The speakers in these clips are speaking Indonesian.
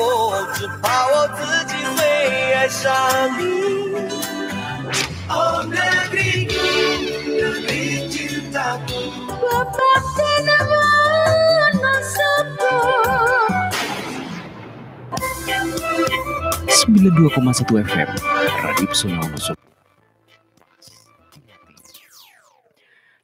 我，只怕我自己会爱上你。Oh, dua koma satu FM Radio Sonora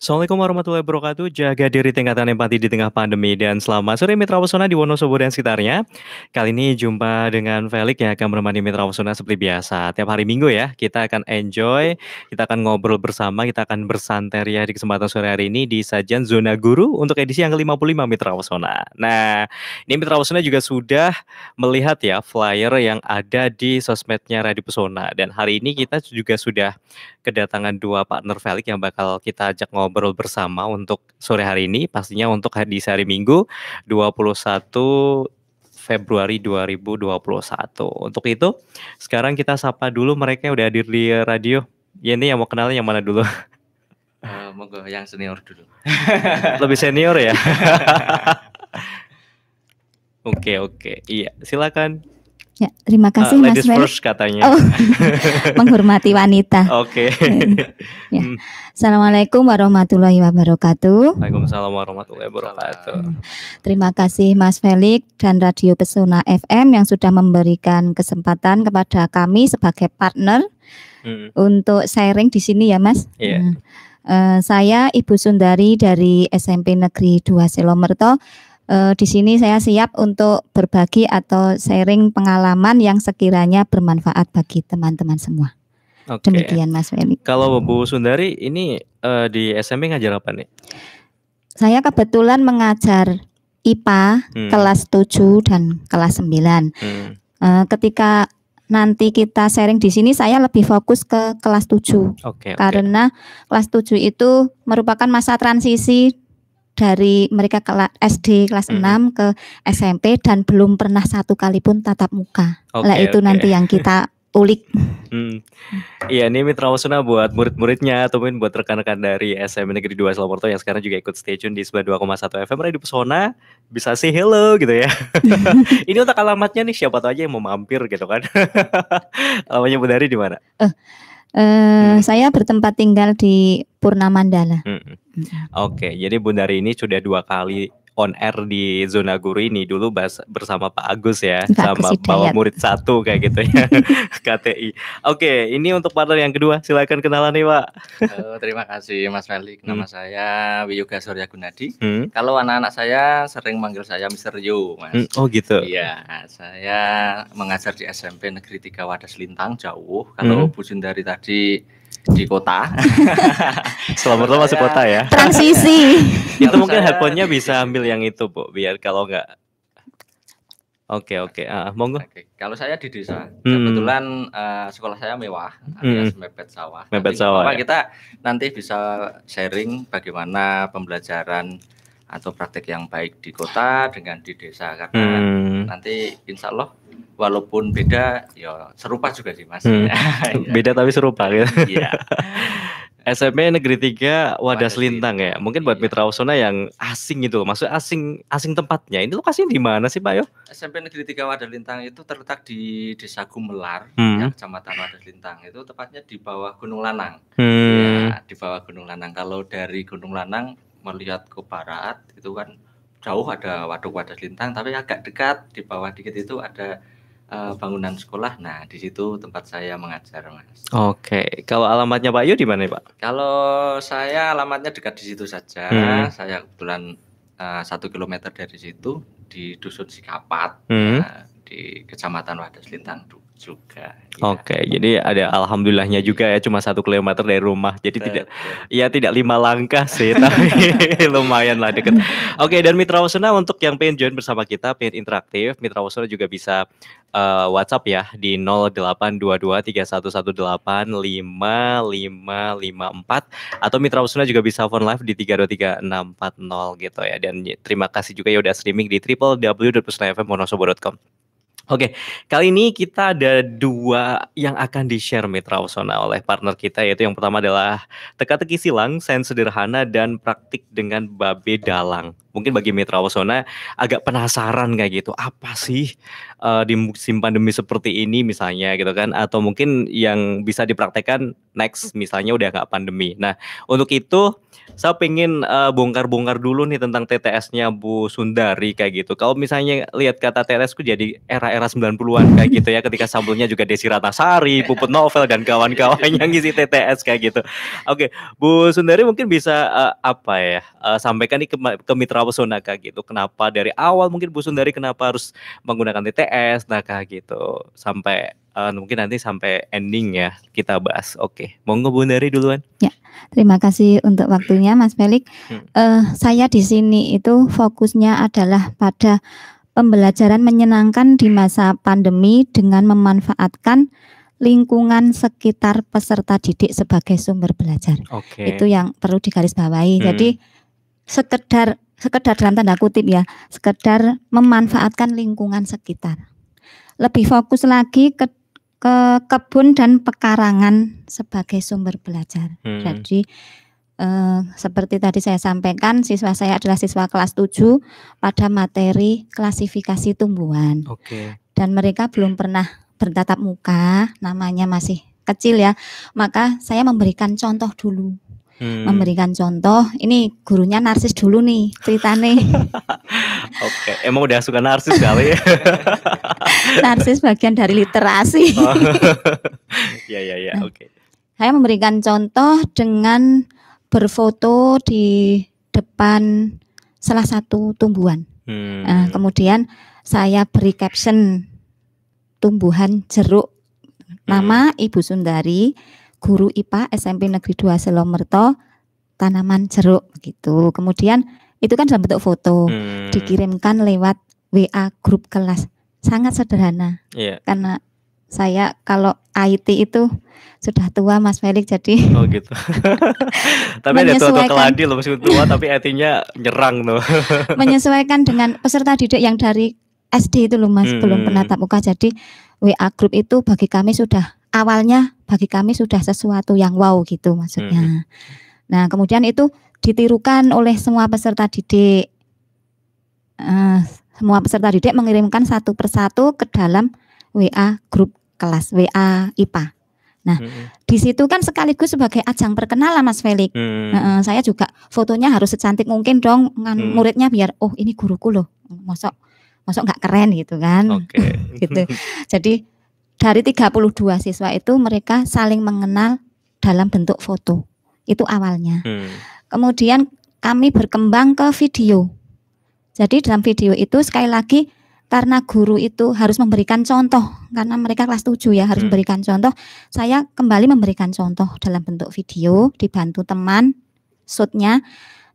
Assalamualaikum warahmatullahi wabarakatuh. Jaga diri tingkatan empati di tengah pandemi dan selamat sore Mitra Wasona di Wonosobo dan sekitarnya. Kali ini jumpa dengan Felix yang akan menemani Mitra Wasona seperti biasa. Tiap hari Minggu ya, kita akan enjoy, kita akan ngobrol bersama, kita akan bersantai ya di kesempatan sore hari ini di Sajian Zona Guru untuk edisi yang ke-55 Mitra Wasona. Nah, ini Mitra Wasona juga sudah melihat ya flyer yang ada di sosmednya Radio Pesona dan hari ini kita juga sudah kedatangan dua partner Felix yang bakal kita ajak ngobrol ngobrol bersama untuk sore hari ini pastinya untuk di hari Minggu 21 Februari 2021. Untuk itu, sekarang kita sapa dulu mereka yang udah hadir di radio. Ya ini yang mau kenalnya yang mana dulu? Uh, monggo yang senior dulu. Lebih senior ya. Oke, oke. Okay, okay. Iya, silakan. Ya, terima ah, kasih uh, Mas Felix. First katanya. Oh, menghormati wanita. Oke. Okay. ya. Hmm. Assalamualaikum warahmatullahi wabarakatuh. Waalaikumsalam warahmatullahi wabarakatuh. Terima kasih Mas Felix dan Radio Pesona FM yang sudah memberikan kesempatan kepada kami sebagai partner hmm. untuk sharing di sini ya Mas. Iya. Yeah. uh, eh, saya Ibu Sundari dari SMP Negeri 2 Selomerto. E, di sini saya siap untuk berbagi atau sharing pengalaman yang sekiranya bermanfaat bagi teman-teman semua. Okay. Demikian Mas Weni. Kalau Bu Sundari ini uh, di SMP ngajar apa nih? Saya kebetulan mengajar IPA hmm. kelas 7 dan kelas 9. Hmm. Uh, ketika nanti kita sharing di sini saya lebih fokus ke kelas 7. Okay, karena kelas 7 itu merupakan masa transisi dari mereka kelas SD kelas hmm. 6 ke SMP dan belum pernah satu kali pun tatap muka. Okay, lah itu okay. nanti yang kita ulik. Hmm. Iya, ini mitra wasuna buat murid-muridnya atau buat rekan-rekan dari SMP Negeri 2 Selaporto yang sekarang juga ikut stay tune di 92,1 FM Radio Pesona, bisa sih hello gitu ya. ini untuk alamatnya nih siapa tahu aja yang mau mampir gitu kan. Alamatnya Bu Dari di mana? Eh, uh, uh, hmm. saya bertempat tinggal di Purna Mandala. Hmm. Hmm. Oke, okay, jadi Bunda Rini sudah dua kali on air di zona guru ini dulu bersama Pak Agus ya Pak sama bawa murid satu kayak gitu ya KTI. Oke, ini untuk partner yang kedua silakan kenalan nih Pak. Halo, terima kasih Mas Melik. Nama hmm. saya Wiyuga Surya Gunadi. Hmm. Kalau anak-anak saya sering manggil saya Mister Yu, Mas. Hmm. Oh gitu. Iya, saya mengajar di SMP Negeri 3 Wadas Lintang jauh. Kalau hmm. Bu Sundari tadi di kota. selamat itu masuk kota ya. Transisi. itu mungkin handphonenya bisa ambil yang itu, Bu, biar kalau enggak Oke, oke. Ah, ah, monggo. Oke. Kalau saya di desa, hmm. kebetulan uh, sekolah saya mewah, hmm. alias mepet sawah. Mepet sawah. Ya. kita nanti bisa sharing bagaimana pembelajaran atau praktek yang baik di kota dengan di desa karena hmm. nanti insya Allah walaupun beda ya serupa juga sih mas hmm. Iya. beda tapi serupa gitu ya. SMP Negeri 3 Wadas Lintang ya. Mungkin buat iya. Mitra Usona yang asing gitu maksud asing asing tempatnya. Ini lokasinya di mana sih, Pak Yo? SMP Negeri 3 Wadas Lintang itu terletak di Desa Gumelar, hmm. ya, Kecamatan Wadah Lintang. Itu tepatnya di bawah Gunung Lanang. Hmm. Ya, di bawah Gunung Lanang. Kalau dari Gunung Lanang melihat ke barat itu kan jauh ada waduk wadas lintang tapi agak dekat di bawah dikit itu ada uh, bangunan sekolah nah di situ tempat saya mengajar mas oke kalau alamatnya Pak Yu di mana Pak kalau saya alamatnya dekat di situ saja hmm. saya kebetulan eh, satu kilometer dari situ di dusun Sikapat hmm. uh, di kecamatan Wadas Lintang 2 juga. Ya. Oke, jadi ada alhamdulillahnya juga ya cuma satu kilometer dari rumah. Jadi Betul. tidak ya tidak lima langkah sih, tapi lumayan lah deket. Oke, dan Mitra Wasuna untuk yang pengen join bersama kita, pengen interaktif, Mitra Wasuna juga bisa uh, WhatsApp ya di 082231185554 atau Mitra Wasuna juga bisa phone live di 323640 gitu ya. Dan terima kasih juga ya udah streaming di www.wasunafmmonosobo.com. Oke, kali ini kita ada dua yang akan di-share mitra Osona oleh partner kita yaitu yang pertama adalah teka-teki silang, sains sederhana dan praktik dengan babe dalang. Mungkin bagi mitra Osona agak penasaran kayak gitu, apa sih uh, di musim pandemi seperti ini misalnya gitu kan atau mungkin yang bisa dipraktekkan next misalnya udah nggak pandemi. Nah, untuk itu saya pengen uh, eh, bongkar-bongkar dulu nih tentang TTS-nya Bu Sundari kayak gitu. Kalau misalnya lihat kata TTS ku jadi era-era 90-an kayak gitu ya ketika sampulnya juga Desi Ratnasari, Puput Novel dan kawan-kawan yang ngisi TTS kayak gitu. Oke, okay. Bu Sundari mungkin bisa uh, apa ya? Uh, sampaikan nih ke, ke Mitra Pesona kayak gitu. Kenapa dari awal mungkin Bu Sundari kenapa harus menggunakan TTS nah kayak gitu sampai uh, mungkin nanti sampai ending ya kita bahas. Oke, okay. monggo dari duluan. Ya, terima kasih untuk waktunya Mas Melik. Hmm. Uh, saya di sini itu fokusnya adalah pada pembelajaran menyenangkan di masa pandemi dengan memanfaatkan lingkungan sekitar peserta didik sebagai sumber belajar. Okay. Itu yang perlu digarisbawahi. Hmm. Jadi sekedar sekedar dalam tanda kutip ya, sekedar memanfaatkan lingkungan sekitar. Lebih fokus lagi ke ke kebun dan pekarangan sebagai sumber belajar. Hmm. Jadi eh, seperti tadi saya sampaikan, siswa saya adalah siswa kelas 7 pada materi klasifikasi tumbuhan. Okay. Dan mereka belum pernah bertatap muka, namanya masih kecil ya. Maka saya memberikan contoh dulu. Hmm. memberikan contoh ini gurunya narsis dulu nih ceritane oke emang udah suka narsis kali ya narsis bagian dari literasi. oh. ya ya ya, nah, oke. Saya memberikan contoh dengan berfoto di depan salah satu tumbuhan. Hmm. Nah, kemudian saya beri caption tumbuhan jeruk nama hmm. Ibu Sundari, guru IPA SMP Negeri 2 Selomerto, tanaman jeruk gitu. Kemudian itu kan dalam bentuk foto hmm. dikirimkan lewat WA grup kelas sangat sederhana. Iya. Karena saya kalau IT itu sudah tua Mas Felix jadi Oh gitu. tapi ada tua-tua keladi loh meskipun tua tapi IT-nya nyerang loh. menyesuaikan dengan peserta didik yang dari SD itu loh Mas hmm. belum pernah tatap muka jadi WA grup itu bagi kami sudah awalnya bagi kami sudah sesuatu yang wow gitu maksudnya. Hmm. Nah, kemudian itu ditirukan oleh semua peserta didik. Uh, semua peserta didik mengirimkan satu persatu ke dalam WA grup kelas WA IPA. Nah, hmm. di situ kan sekaligus sebagai ajang perkenalan Mas Felix. Hmm. Nah, saya juga fotonya harus secantik mungkin dong ngan hmm. muridnya biar oh ini guruku loh. masuk masuk nggak keren gitu kan. Okay. gitu. Jadi dari 32 siswa itu mereka saling mengenal dalam bentuk foto. Itu awalnya. Hmm. Kemudian kami berkembang ke video. Jadi dalam video itu sekali lagi karena guru itu harus memberikan contoh karena mereka kelas 7 ya harus hmm. memberikan contoh. Saya kembali memberikan contoh dalam bentuk video dibantu teman shootnya.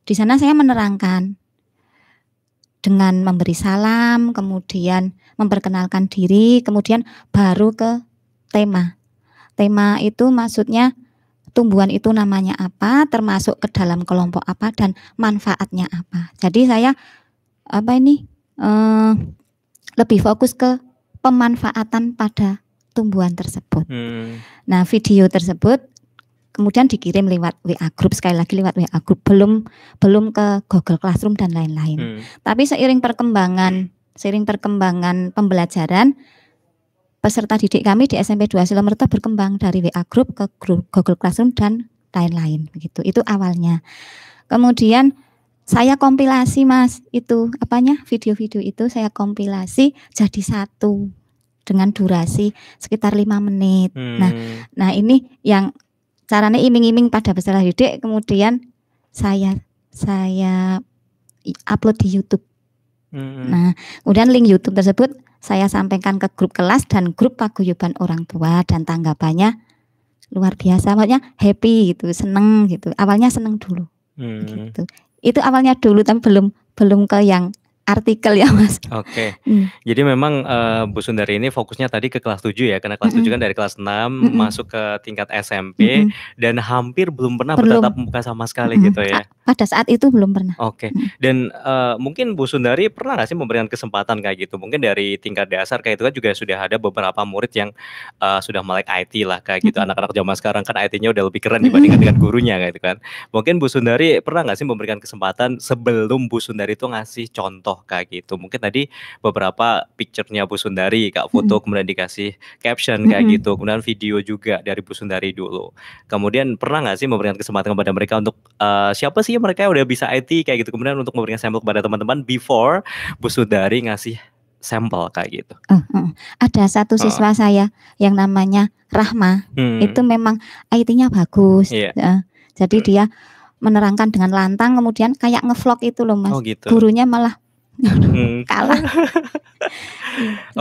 Di sana saya menerangkan dengan memberi salam, kemudian memperkenalkan diri, kemudian baru ke tema. Tema itu maksudnya tumbuhan itu namanya apa, termasuk ke dalam kelompok apa dan manfaatnya apa. Jadi saya apa ini uh, lebih fokus ke pemanfaatan pada tumbuhan tersebut. Hmm. Nah, video tersebut kemudian dikirim lewat WA group sekali lagi lewat WA group belum belum ke Google Classroom dan lain-lain. Hmm. Tapi seiring perkembangan seiring perkembangan pembelajaran peserta didik kami di SMP 2 Silomerta berkembang dari WA group ke Google Classroom dan lain-lain begitu. Itu awalnya. Kemudian saya kompilasi mas itu apanya video-video itu saya kompilasi jadi satu dengan durasi sekitar lima menit. Nah, hmm. Nah, nah ini yang caranya iming-iming pada peserta didik kemudian saya saya upload di YouTube. Hmm. Nah, kemudian link YouTube tersebut saya sampaikan ke grup kelas dan grup paguyuban orang tua dan tanggapannya luar biasa. Maksudnya happy gitu, seneng gitu. Awalnya seneng dulu. Hmm. Gitu itu awalnya dulu tapi belum belum ke yang artikel ya mas. Oke. Okay. Hmm. Jadi memang uh, Bu Sundari ini fokusnya tadi ke kelas 7 ya, karena kelas mm -hmm. 7 kan dari kelas 6 mm -hmm. masuk ke tingkat SMP mm -hmm. dan hampir belum pernah bertatap muka sama sekali mm -hmm. gitu ya. Pada saat itu belum pernah. Oke. Okay. Mm -hmm. Dan uh, mungkin Bu Sundari pernah gak sih memberikan kesempatan kayak gitu? Mungkin dari tingkat dasar kayak itu kan juga sudah ada beberapa murid yang uh, sudah melek IT lah kayak gitu. Anak-anak mm -hmm. zaman sekarang kan IT-nya udah lebih keren dibandingkan mm -hmm. dengan gurunya kayak gitu kan. Mungkin Bu Sundari pernah gak sih memberikan kesempatan sebelum Bu Sundari itu ngasih contoh contoh kayak gitu. Mungkin tadi beberapa picture-nya Bu Sundari, Kak hmm. foto hmm. kemudian dikasih caption kayak hmm. gitu, kemudian video juga dari Bu Sundari dulu. Kemudian pernah nggak sih memberikan kesempatan kepada mereka untuk uh, siapa sih mereka yang udah bisa IT kayak gitu, kemudian untuk memberikan sampel kepada teman-teman before Bu Sundari ngasih sampel kayak gitu. Uh, uh. Ada satu siswa uh. saya yang namanya Rahma, hmm. itu memang IT-nya bagus. Yeah. Iya. Uh, jadi dia menerangkan dengan lantang, kemudian kayak ngevlog itu loh mas. Oh, gitu. Gurunya malah Hmm. Kalah.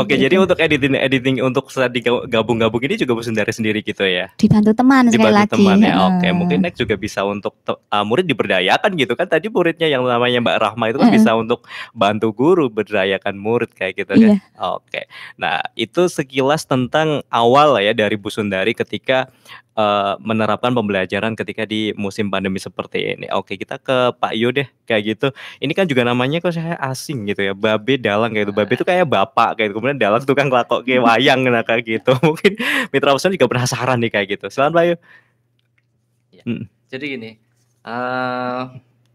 Oke, gitu. jadi untuk editing editing untuk saat gabung-gabung ini juga Bu dari sendiri gitu ya. Dibantu teman Dibantu sekali lagi. teman ya. Oke, okay. mungkin next juga bisa untuk uh, murid diberdayakan gitu kan. Tadi muridnya yang namanya Mbak Rahma itu kan bisa untuk bantu guru berdayakan murid kayak gitu kan. Iya. Oke. Okay. Nah, itu sekilas tentang awal ya dari Bu Sundari ketika eee, eh, menerapkan pembelajaran ketika di musim pandemi seperti ini. Oke, kita ke Pak Yo deh, kayak gitu. Ini kan juga namanya kok saya asing gitu ya, Babe Dalang kayak itu. Babe itu kayak bapak kayak gitu. Kemudian Dalang tukang lakok kayak hmm. wayang nah kayak gitu. Mungkin Mitra Usaha juga penasaran nih kayak gitu. Silakan Pak Yo. Ya. Hmm. Jadi gini, eee, eh,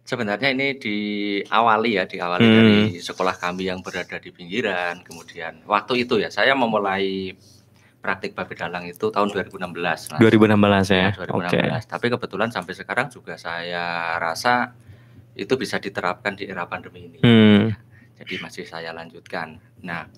sebenarnya ini diawali ya, diawali hmm. dari sekolah kami yang berada di pinggiran, kemudian waktu itu ya, saya memulai praktik babi dalang itu tahun 2016. Mas. 2016 ya. 2016. Iya, okay. Tapi kebetulan sampai sekarang juga saya rasa itu bisa diterapkan di era pandemi ini. Hmm. Jadi masih saya lanjutkan. Nah,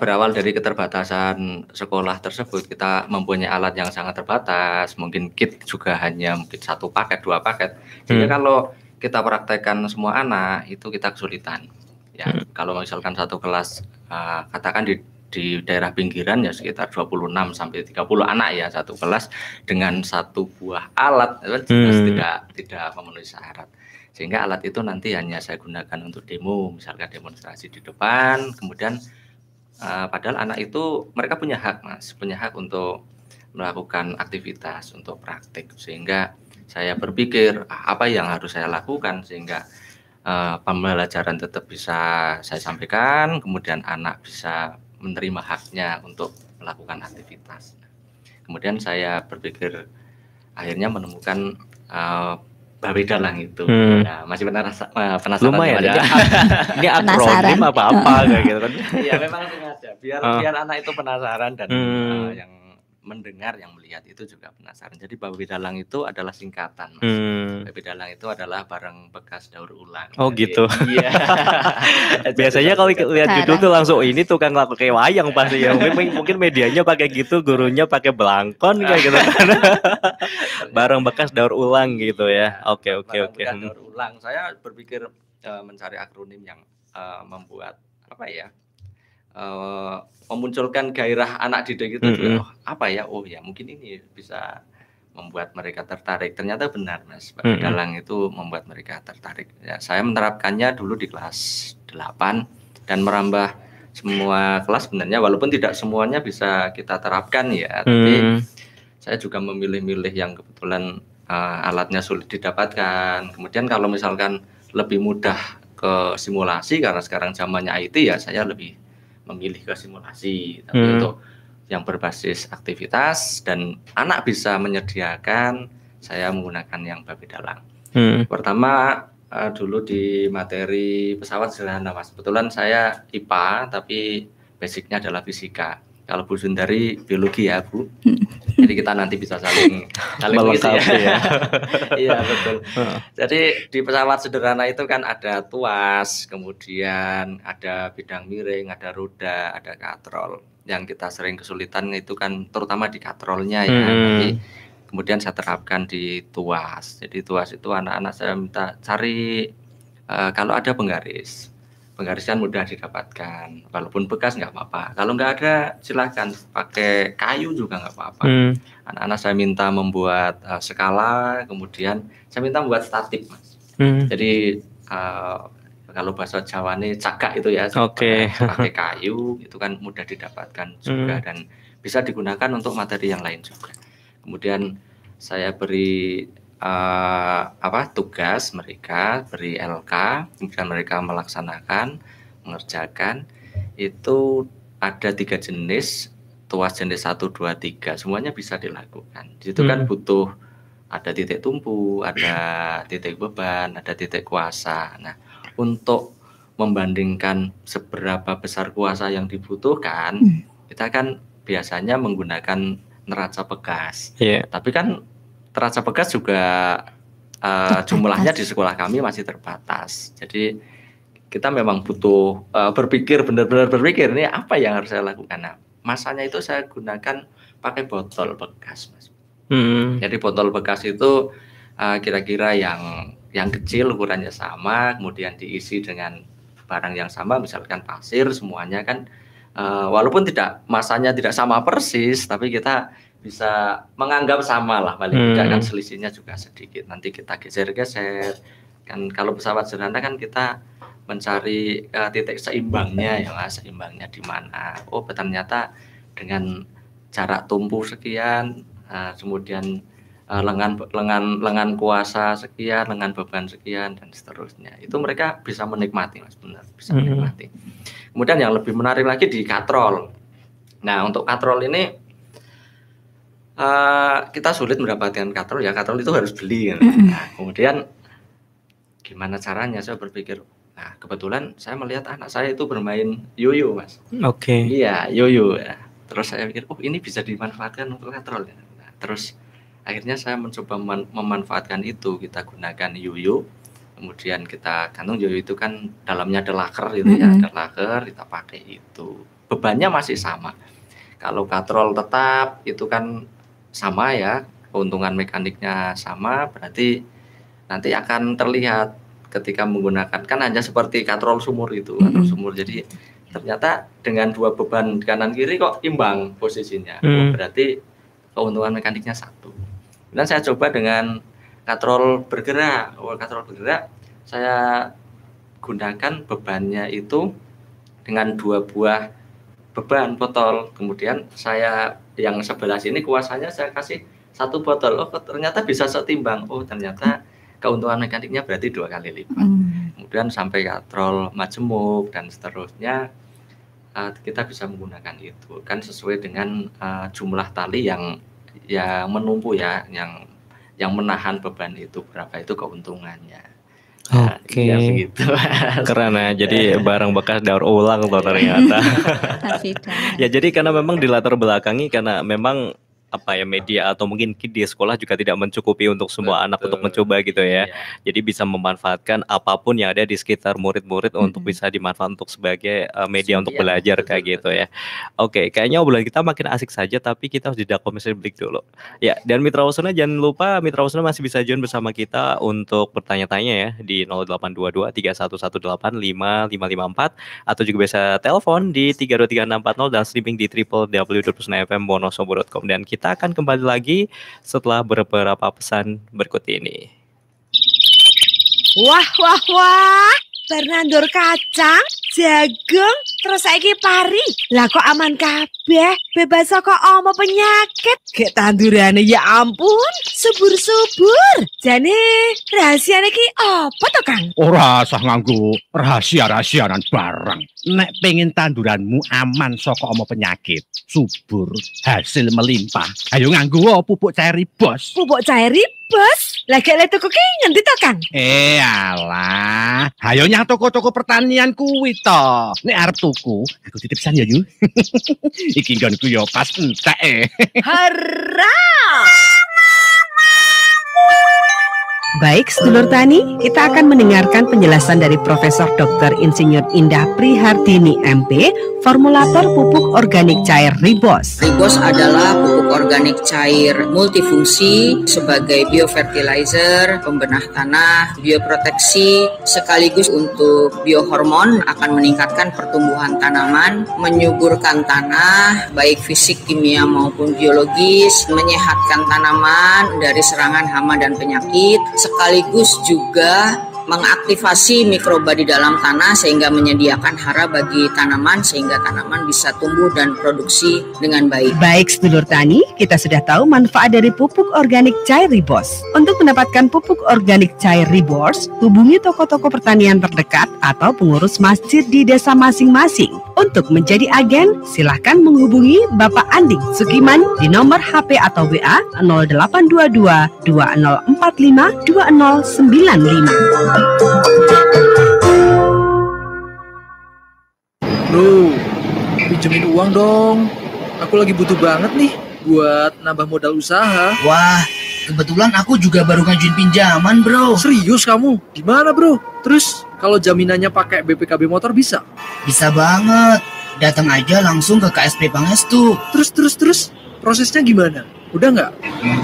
berawal dari keterbatasan sekolah tersebut kita mempunyai alat yang sangat terbatas mungkin kit juga hanya mungkin satu paket dua paket jadi hmm. kalau kita praktekkan semua anak itu kita kesulitan ya hmm. kalau misalkan satu kelas uh, katakan di di daerah pinggiran ya sekitar 26 sampai 30 anak ya satu kelas dengan satu buah alat hmm. tidak tidak memenuhi syarat sehingga alat itu nanti hanya saya gunakan untuk demo misalkan demonstrasi di depan kemudian uh, padahal anak itu mereka punya hak mas punya hak untuk melakukan aktivitas untuk praktik sehingga saya berpikir ah, apa yang harus saya lakukan sehingga uh, pembelajaran tetap bisa saya sampaikan kemudian anak bisa menerima haknya untuk melakukan aktivitas. Kemudian saya berpikir akhirnya menemukan uh, dalang lah masih Hmm. Ya, masih penasaran, eh, penasaran Lumayan ya. ya. ya? ini akronim apa apa gitu kan. Iya, memang sengaja biar uh. biar anak itu penasaran dan hmm. uh, yang mendengar yang melihat itu juga penasaran. Jadi babi dalang itu adalah singkatan, Mas. Hmm. Babi dalang itu adalah barang bekas daur ulang. Oh Jadi, gitu. Iya. Biasanya kalau lihat judul tuh langsung ini tukang laku kayak wayang pasti ya. Mungkin medianya pakai gitu, gurunya pakai belangkon kayak gitu kan. barang bekas daur ulang gitu ya. Iya, oke oke oke. Daur ulang. Saya berpikir uh, mencari akronim yang uh, membuat apa ya? Eh, memunculkan gairah anak didik itu mm -hmm. oh, apa ya oh ya mungkin ini bisa membuat mereka tertarik ternyata benar mas Pak mm -hmm. Galang itu membuat mereka tertarik ya, saya menerapkannya dulu di kelas 8 dan merambah semua kelas sebenarnya walaupun tidak semuanya bisa kita terapkan ya mm. tapi saya juga memilih-milih yang kebetulan uh, alatnya sulit didapatkan kemudian kalau misalkan lebih mudah ke simulasi karena sekarang zamannya IT ya saya lebih memilih ke simulasi tapi hmm. untuk yang berbasis aktivitas dan anak bisa menyediakan saya menggunakan yang babi dalang hmm. pertama uh, dulu di materi pesawat sederhana mas kebetulan saya IPA tapi basicnya adalah fisika kalau Bu Sundari biologi ya Bu. Hmm. Jadi kita nanti bisa saling saling mengisi ya. ya. Iya betul. Jadi di pesawat sederhana itu kan ada tuas, kemudian ada bidang miring, ada roda, ada katrol. Yang kita sering kesulitan itu kan terutama di katrolnya ya. Hmm. Tapi kemudian saya terapkan di tuas. Jadi tuas itu anak-anak saya minta cari uh, kalau ada penggaris penggarisan mudah didapatkan walaupun bekas nggak apa-apa kalau nggak ada silahkan pakai kayu juga nggak apa-apa hmm. anak-anak saya minta membuat uh, skala kemudian saya minta membuat statik mas hmm. jadi uh, kalau bahasa Jawa ini cakak itu ya okay. pakai kayu itu kan mudah didapatkan juga hmm. dan bisa digunakan untuk materi yang lain juga kemudian saya beri uh, apa tugas mereka beri LK kemudian mereka melaksanakan mengerjakan itu ada tiga jenis tuas jenis satu dua tiga semuanya bisa dilakukan itu kan hmm. kan butuh ada titik tumpu ada titik beban ada titik kuasa nah untuk membandingkan seberapa besar kuasa yang dibutuhkan hmm. kita kan biasanya menggunakan neraca pegas yeah. tapi kan Rasa bekas juga uh, jumlahnya di sekolah kami masih terbatas. Jadi kita memang butuh uh, berpikir benar-benar berpikir ini apa yang harus saya lakukan. Nah, masanya itu saya gunakan pakai botol bekas, mas. Hmm. Jadi botol bekas itu eh, kira-kira uh, yang yang kecil ukurannya sama, kemudian diisi dengan barang yang sama, misalkan pasir semuanya kan. Uh, walaupun tidak masanya tidak sama persis, tapi kita bisa menganggap sama lah paling hmm. kan selisihnya juga sedikit nanti kita geser-geser kan kalau pesawat sederhana kan kita mencari uh, titik seimbangnya ya mas seimbangnya di mana oh ternyata dengan jarak tumpu sekian uh, kemudian uh, lengan lengan lengan kuasa sekian lengan beban sekian dan seterusnya itu mereka bisa menikmati mas benar bisa hmm. menikmati hmm. kemudian yang lebih menarik lagi di katrol nah untuk katrol ini uh, kita sulit mendapatkan katrol ya katrol itu harus beli kan. Nah, kemudian gimana caranya saya berpikir nah kebetulan saya melihat anak saya itu bermain yoyo mas mm. oke okay. iya yoyo ya terus saya pikir oh ini bisa dimanfaatkan untuk katrol ya nah, terus akhirnya saya mencoba mem memanfaatkan itu kita gunakan yoyo kemudian kita gantung yoyo itu kan dalamnya ada laker gitu mm -hmm. ya ada laker kita pakai itu bebannya masih sama kalau katrol tetap itu kan sama ya keuntungan mekaniknya sama berarti nanti akan terlihat ketika menggunakan kan hanya seperti katrol sumur itu mm -hmm. katrol sumur jadi ternyata dengan dua beban kanan kiri kok imbang posisinya mm. -hmm. berarti keuntungan mekaniknya satu dan saya coba dengan katrol bergerak oh, katrol bergerak saya gunakan bebannya itu dengan dua buah beban botol kemudian saya yang sebelah sini kuasanya saya kasih satu botol oh ternyata bisa setimbang oh ternyata keuntungan mekaniknya berarti dua kali lipat hmm. kemudian sampai katrol majemuk dan seterusnya uh, kita bisa menggunakan itu kan sesuai dengan uh, jumlah tali yang yang menumpu ya yang yang menahan beban itu berapa itu keuntungannya Oke. Okay. Ya Keren ya. Jadi iya. barang bekas daur ulang tuh ternyata. ya jadi karena memang dilatar belakangi karena memang apa ya media atau mungkin di sekolah juga tidak mencukupi untuk semua Betul. anak untuk mencoba gitu ya. Iya. Jadi bisa memanfaatkan apapun yang ada di sekitar murid-murid hmm. untuk bisa dimanfaatkan untuk sebagai eh, media untuk iya, belajar Betul. kayak gitu ya. Oke, okay, kayaknya obrolan kita makin asik saja tapi kita harus jeda komisi break dulu. Ya, dan Mitra Wasana jangan lupa Mitra Wasana masih bisa join bersama kita untuk bertanya-tanya ya di 0822 3118 5554 atau juga bisa telepon di 323640 dan streaming di www.sunafmbonosobo.com dan kita kita akan kembali lagi setelah beberapa pesan berikut ini. Wah, wah, wah. Bernandur kacang, jagung, Terus saiki pari. Lah kok aman kabeh, bebas saka omo penyakit. Gek tandurane ya ampun, subur-subur. Jane rahasia lagi apa to, Kang? Ora usah nganggo rahasia-rahasianan barang. Nek pengen tanduranmu aman saka omo penyakit, subur, hasil melimpah, ayo nganggo pupuk cair bos. Pupuk cair bos? Lah gek le tuku ki ngendi to, Kang? Eh alah, ayo nyang toko-toko pertanian kuwi to. Nek arep tuku, aku titip pisan ya, Yu. Iki nggonku ya pas entek eh Haram! Baik, sedulur tani, kita akan mendengarkan penjelasan dari Profesor Dr. Insinyur Indah Prihartini MP, formulator pupuk organik cair Ribos. Ribos adalah pupuk organik cair multifungsi sebagai biofertilizer, pembenah tanah, bioproteksi, sekaligus untuk biohormon akan meningkatkan pertumbuhan tanaman, menyuburkan tanah, baik fisik, kimia maupun biologis, menyehatkan tanaman dari serangan hama dan penyakit, sekaligus juga mengaktifasi mikroba di dalam tanah sehingga menyediakan hara bagi tanaman sehingga tanaman bisa tumbuh dan produksi dengan baik. Baik sedulur tani, kita sudah tahu manfaat dari pupuk organik cair ribos. Untuk mendapatkan pupuk organik cair ribos, hubungi toko-toko pertanian terdekat atau pengurus masjid di desa masing-masing. Untuk menjadi agen, silahkan menghubungi Bapak Andi Sukiman di nomor HP atau WA 0822 2045 2095. Bro, pinjemin uang dong. Aku lagi butuh banget nih buat nambah modal usaha. Wah, kebetulan aku juga baru ngajuin pinjaman, Bro. Serius kamu? Di mana, Bro? Terus kalau jaminannya pakai BPKB motor bisa? Bisa banget. Datang aja langsung ke KSP Pangestu. Terus terus terus prosesnya gimana? Udah nggak?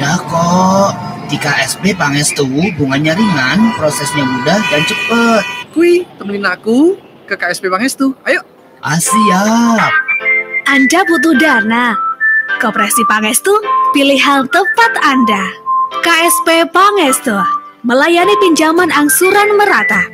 Udah kok. di KSB Pangestu bunganya ringan, prosesnya mudah dan cepet. Kui, temenin aku ke KSB Pangestu. Ayo. Ah, siap. Anda butuh dana. Kopresi Pangestu, pilih hal tepat Anda. KSP Pangestu, melayani pinjaman angsuran merata.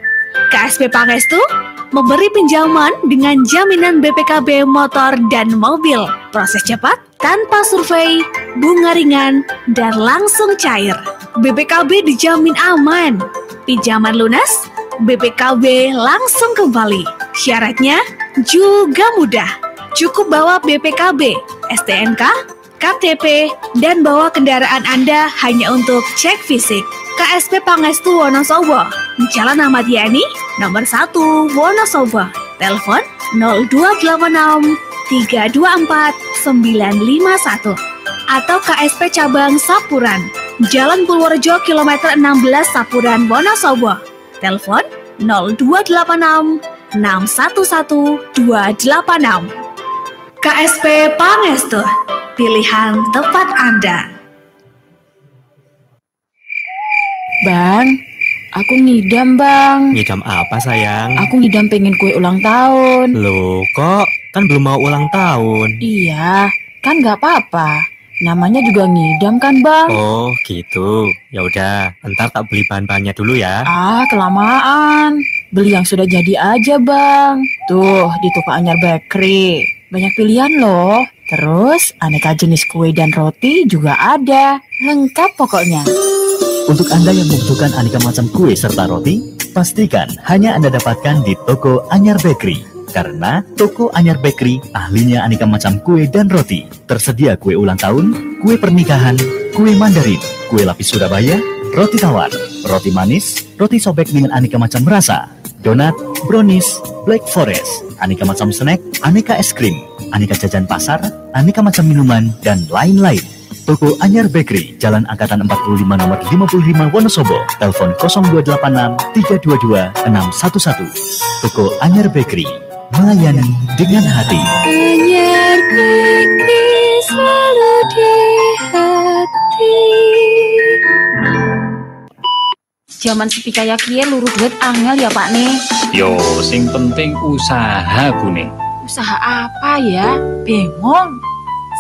KSP Pangestu, memberi pinjaman dengan jaminan BPKB motor dan mobil. Proses cepat, tanpa survei, bunga ringan, dan langsung cair. BBKB dijamin aman. Pinjaman lunas, BBKB langsung kembali. Syaratnya juga mudah. Cukup bawa BPKB, STNK, KTP, dan bawa kendaraan Anda hanya untuk cek fisik. KSP Pangestu Wonosobo, Jalan Ahmad Yani, nomor 1 Wonosobo. Telepon 0286 324-951 atau KSP Cabang Sapuran, Jalan Purworejo kilometer 16 Sapuran Wonosobo. Telepon 0286 611 286. KSP Pangestu, pilihan tepat Anda. Bang, Aku ngidam bang Ngidam apa sayang? Aku ngidam pengen kue ulang tahun Loh kok Kan belum mau ulang tahun. Iya, kan nggak apa-apa. Namanya juga ngidam kan, Bang? Oh, gitu. Ya udah, entar tak beli bahan-bahannya dulu ya. Ah, kelamaan. Beli yang sudah jadi aja, Bang. Tuh, di toko Anyar Bakery. Banyak pilihan loh. Terus, aneka jenis kue dan roti juga ada. Lengkap pokoknya. Untuk Anda yang membutuhkan aneka macam kue serta roti, pastikan hanya Anda dapatkan di toko Anyar Bakery. Karena Toko Anyar Bakery ahlinya aneka macam kue dan roti. Tersedia kue ulang tahun, kue pernikahan, kue mandarin, kue lapis Surabaya, roti tawar, roti manis, roti sobek dengan aneka macam rasa, donat, brownies, black forest, aneka macam snack, aneka es krim, aneka jajan pasar, aneka macam minuman, dan lain-lain. Toko Anyar Bakery, Jalan Angkatan 45 nomor 55 Wonosobo, telepon 0286 322 611. Toko Anyar Bakery, melayani dengan hati. Jaman selalu di hati. Zaman sepi kaya kia luruh duit angel ya pak nih. Yo, sing penting usaha bu nih. Usaha apa ya? Bingung.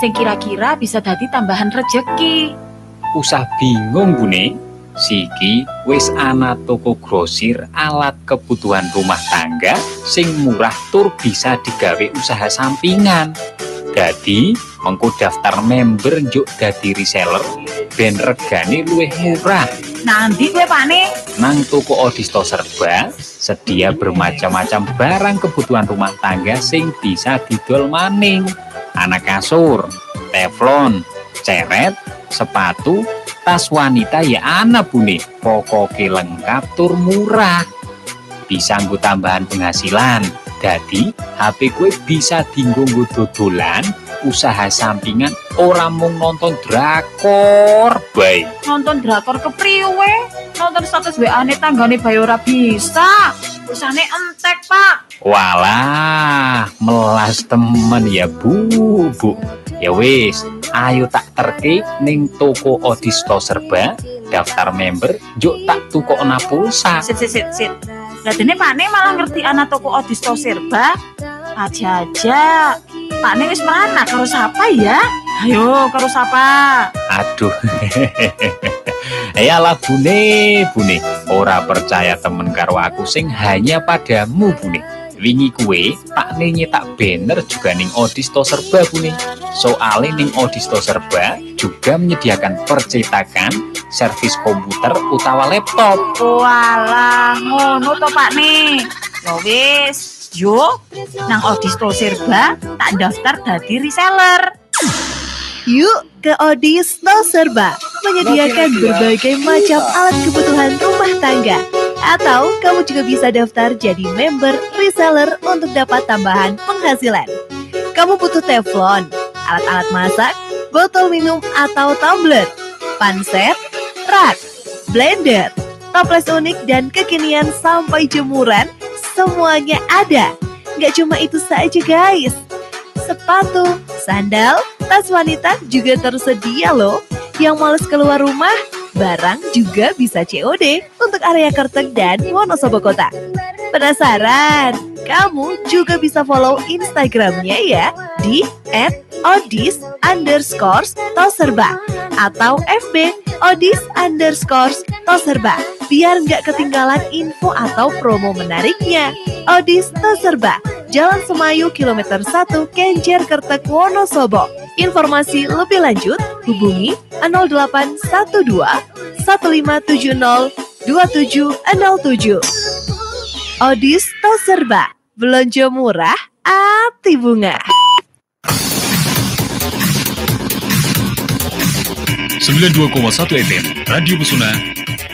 Sing kira-kira bisa dadi tambahan rejeki. Usah bingung bu nih. Siki wis ana toko grosir alat kebutuhan rumah tangga sing murah tur bisa digawe usaha sampingan. Dadi mengko daftar member njuk dadi reseller ben regane luwih murah. Nanti kowe pane nang toko Odisto Serba sedia bermacam-macam barang kebutuhan rumah tangga sing bisa didol maning. Anak kasur, teflon, ceret, sepatu, tas wanita ya anak bune, pokoknya lengkap tur murah. bisa nggo tambahan penghasilan, jadi HP gue bisa dinggo dodolan, usaha sampingan orang mau nonton drakor baik nonton drakor ke priwe nonton status WA ne tanggane bayora bisa usahane entek pak walah melas temen ya bu bu Ya wis, ayo tak terke ning toko Odisto Serba, daftar member, juk tak tukokna pulsa. Sit sit sit sit. Lah dene Pakne malah ngerti anak toko Odisto Serba. Aja-aja. Pakne wis merana karo siapa ya? Ayo karo siapa Aduh. Ya lah bune, bune. Ora percaya temen karo aku sing hanya padamu bune wingi kue tak tak banner juga ning Odisto Serba kuning soale ning Odisto Serba juga menyediakan percetakan servis komputer utawa laptop walah ngono to pak nih lo ya wis yo nang Odisto Serba tak daftar dadi reseller Yuk ke Odisto Serba, menyediakan berbagai macam alat kebutuhan rumah tangga atau kamu juga bisa daftar jadi member reseller untuk dapat tambahan penghasilan. Kamu butuh teflon, alat-alat masak, botol minum atau tumbler, panset, rak, blender, toples unik dan kekinian sampai jemuran, semuanya ada. Gak cuma itu saja guys, sepatu, sandal, tas wanita juga tersedia loh. Yang males keluar rumah, Barang juga bisa COD untuk area Kerteng dan Wonosobo Kota. Penasaran? Kamu juga bisa follow Instagramnya ya di @odis underscore toserba atau FB odis underscore toserba biar nggak ketinggalan info atau promo menariknya. Odis Toserba, Jalan Semayu kilometer 1 Kenjer Kertek Wonosobo. Informasi lebih lanjut hubungi 0812 1570 2707. Odis Toserba, belanja murah, ati bunga. 92,1 FM, Radio Pesona,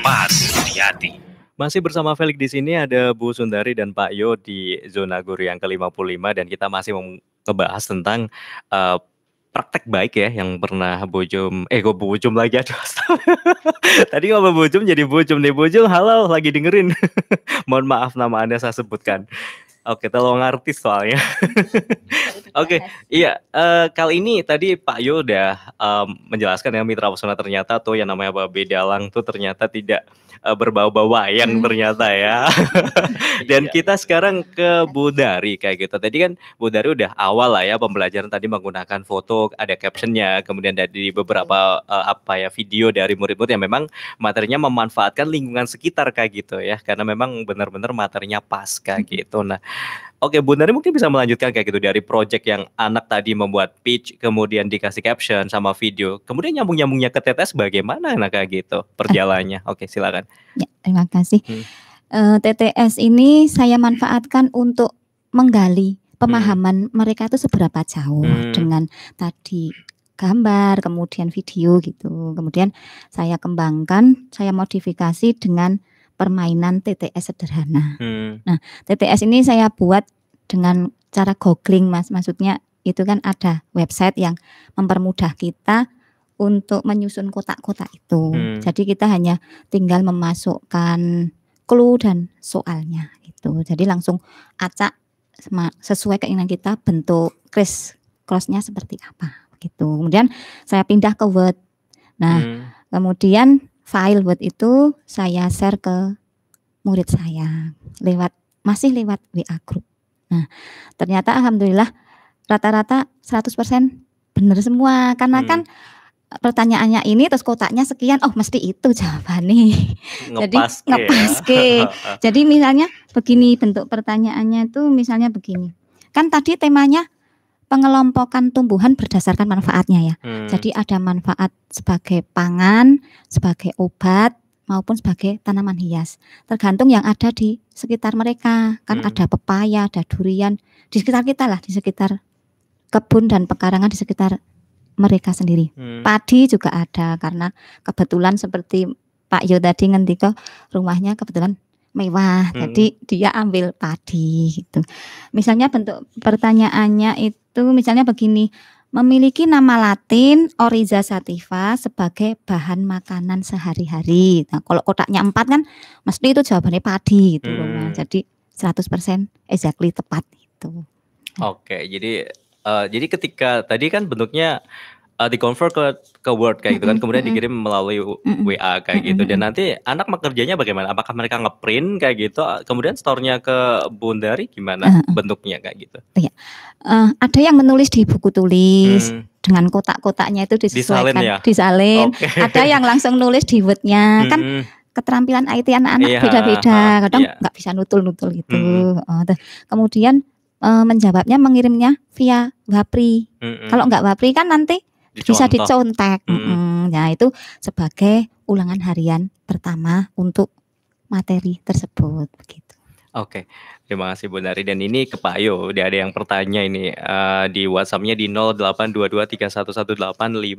pas di hati. Masih bersama Felix di sini ada Bu Sundari dan Pak Yo di zona guru yang ke-55 dan kita masih membahas tentang uh, praktek baik ya yang pernah Bojum eh gue Bojum lagi aduh tadi ngomong Bojum jadi Bojum nih Bojum halo lagi dengerin mohon maaf nama anda saya sebutkan Oke, tolong artis soalnya. Oke, okay, iya. Uh, kali ini tadi Pak Yo udah um, menjelaskan ya Mitra Pesona ternyata tuh yang namanya Babe Dalang tuh ternyata tidak uh, berbau-bau wayang hmm. ternyata ya. Dan iya, kita sekarang ke Budari kayak gitu. Tadi kan Budari udah awal lah ya pembelajaran tadi menggunakan foto, ada captionnya, kemudian dari beberapa uh, apa ya video dari murid-murid yang memang materinya memanfaatkan lingkungan sekitar kayak gitu ya, karena memang benar-benar materinya pas kayak hmm. gitu. Nah Oke, Bu Nari mungkin bisa melanjutkan kayak gitu dari project yang anak tadi membuat pitch, kemudian dikasih caption sama video, kemudian nyambung-nyambungnya ke TTS bagaimana nah kayak gitu perjalannya. Oke, silakan. Ya, terima kasih. Hmm. Eh, TTS ini saya manfaatkan untuk menggali hmm. pemahaman hmm. mereka itu seberapa jauh hmm. dengan tadi gambar, kemudian video gitu. Kemudian saya kembangkan, saya modifikasi dengan permainan TTS sederhana. Hmm. Nah, TTS ini saya buat dengan cara googling, Mas. Maksudnya itu kan ada website yang mempermudah kita untuk menyusun kotak-kotak itu. Hmm. Jadi kita hanya tinggal memasukkan clue dan soalnya itu. Jadi langsung acak sesuai keinginan kita bentuk kris crossnya seperti apa gitu. Kemudian saya pindah ke Word. Nah, hmm. kemudian file Word itu saya share ke murid saya lewat masih lewat WA group. Nah, ternyata alhamdulillah rata-rata 100% benar semua karena hmm. kan pertanyaannya ini terus kotaknya sekian oh mesti itu jawabannya jadi ngepas ke jadi misalnya begini bentuk pertanyaannya itu misalnya begini kan tadi temanya pengelompokan tumbuhan berdasarkan manfaatnya ya. Hmm. Jadi ada manfaat sebagai pangan, sebagai obat maupun sebagai tanaman hias. Tergantung yang ada di sekitar mereka. Kan hmm. ada pepaya, ada durian di sekitar kita lah, di sekitar kebun dan pekarangan di sekitar mereka sendiri. Hmm. Padi juga ada karena kebetulan seperti Pak Yo tadi ngendiko rumahnya kebetulan mewah. Hmm. Jadi dia ambil padi gitu. Misalnya bentuk pertanyaannya itu misalnya begini, memiliki nama Latin oriza sativa sebagai bahan makanan sehari-hari. Nah, kalau kotaknya empat kan, mesti itu jawabannya padi gitu hmm. loh. Jadi 100% exactly tepat itu. Oke, okay, jadi uh, jadi ketika tadi kan bentuknya uh, di convert ke ke Word kayak gitu kan kemudian mm -hmm. dikirim melalui WA kayak mm -hmm. gitu dan nanti anak kerjanya bagaimana apakah mereka ngeprint kayak gitu uh, kemudian store-nya ke Bundari gimana uh, bentuknya kayak gitu iya. uh, ada yang menulis di buku tulis hmm. dengan kotak-kotaknya itu disesuaikan disalin, ya? disalin. Okay. ada yang langsung nulis di word -hmm. kan keterampilan IT anak-anak yeah, beda-beda kadang iya. nggak bisa nutul-nutul gitu -hmm. uh, kemudian menjawabnya mengirimnya via Wapri -hmm. kalau nggak Wapri kan nanti dicontek. bisa dicontek. Mm. Mm. Nah, itu sebagai ulangan harian pertama untuk materi tersebut begitu. Oke, terima kasih Bu Nari. Dan ini ke Pak Ayo, dia ada yang bertanya ini uh, di WhatsAppnya di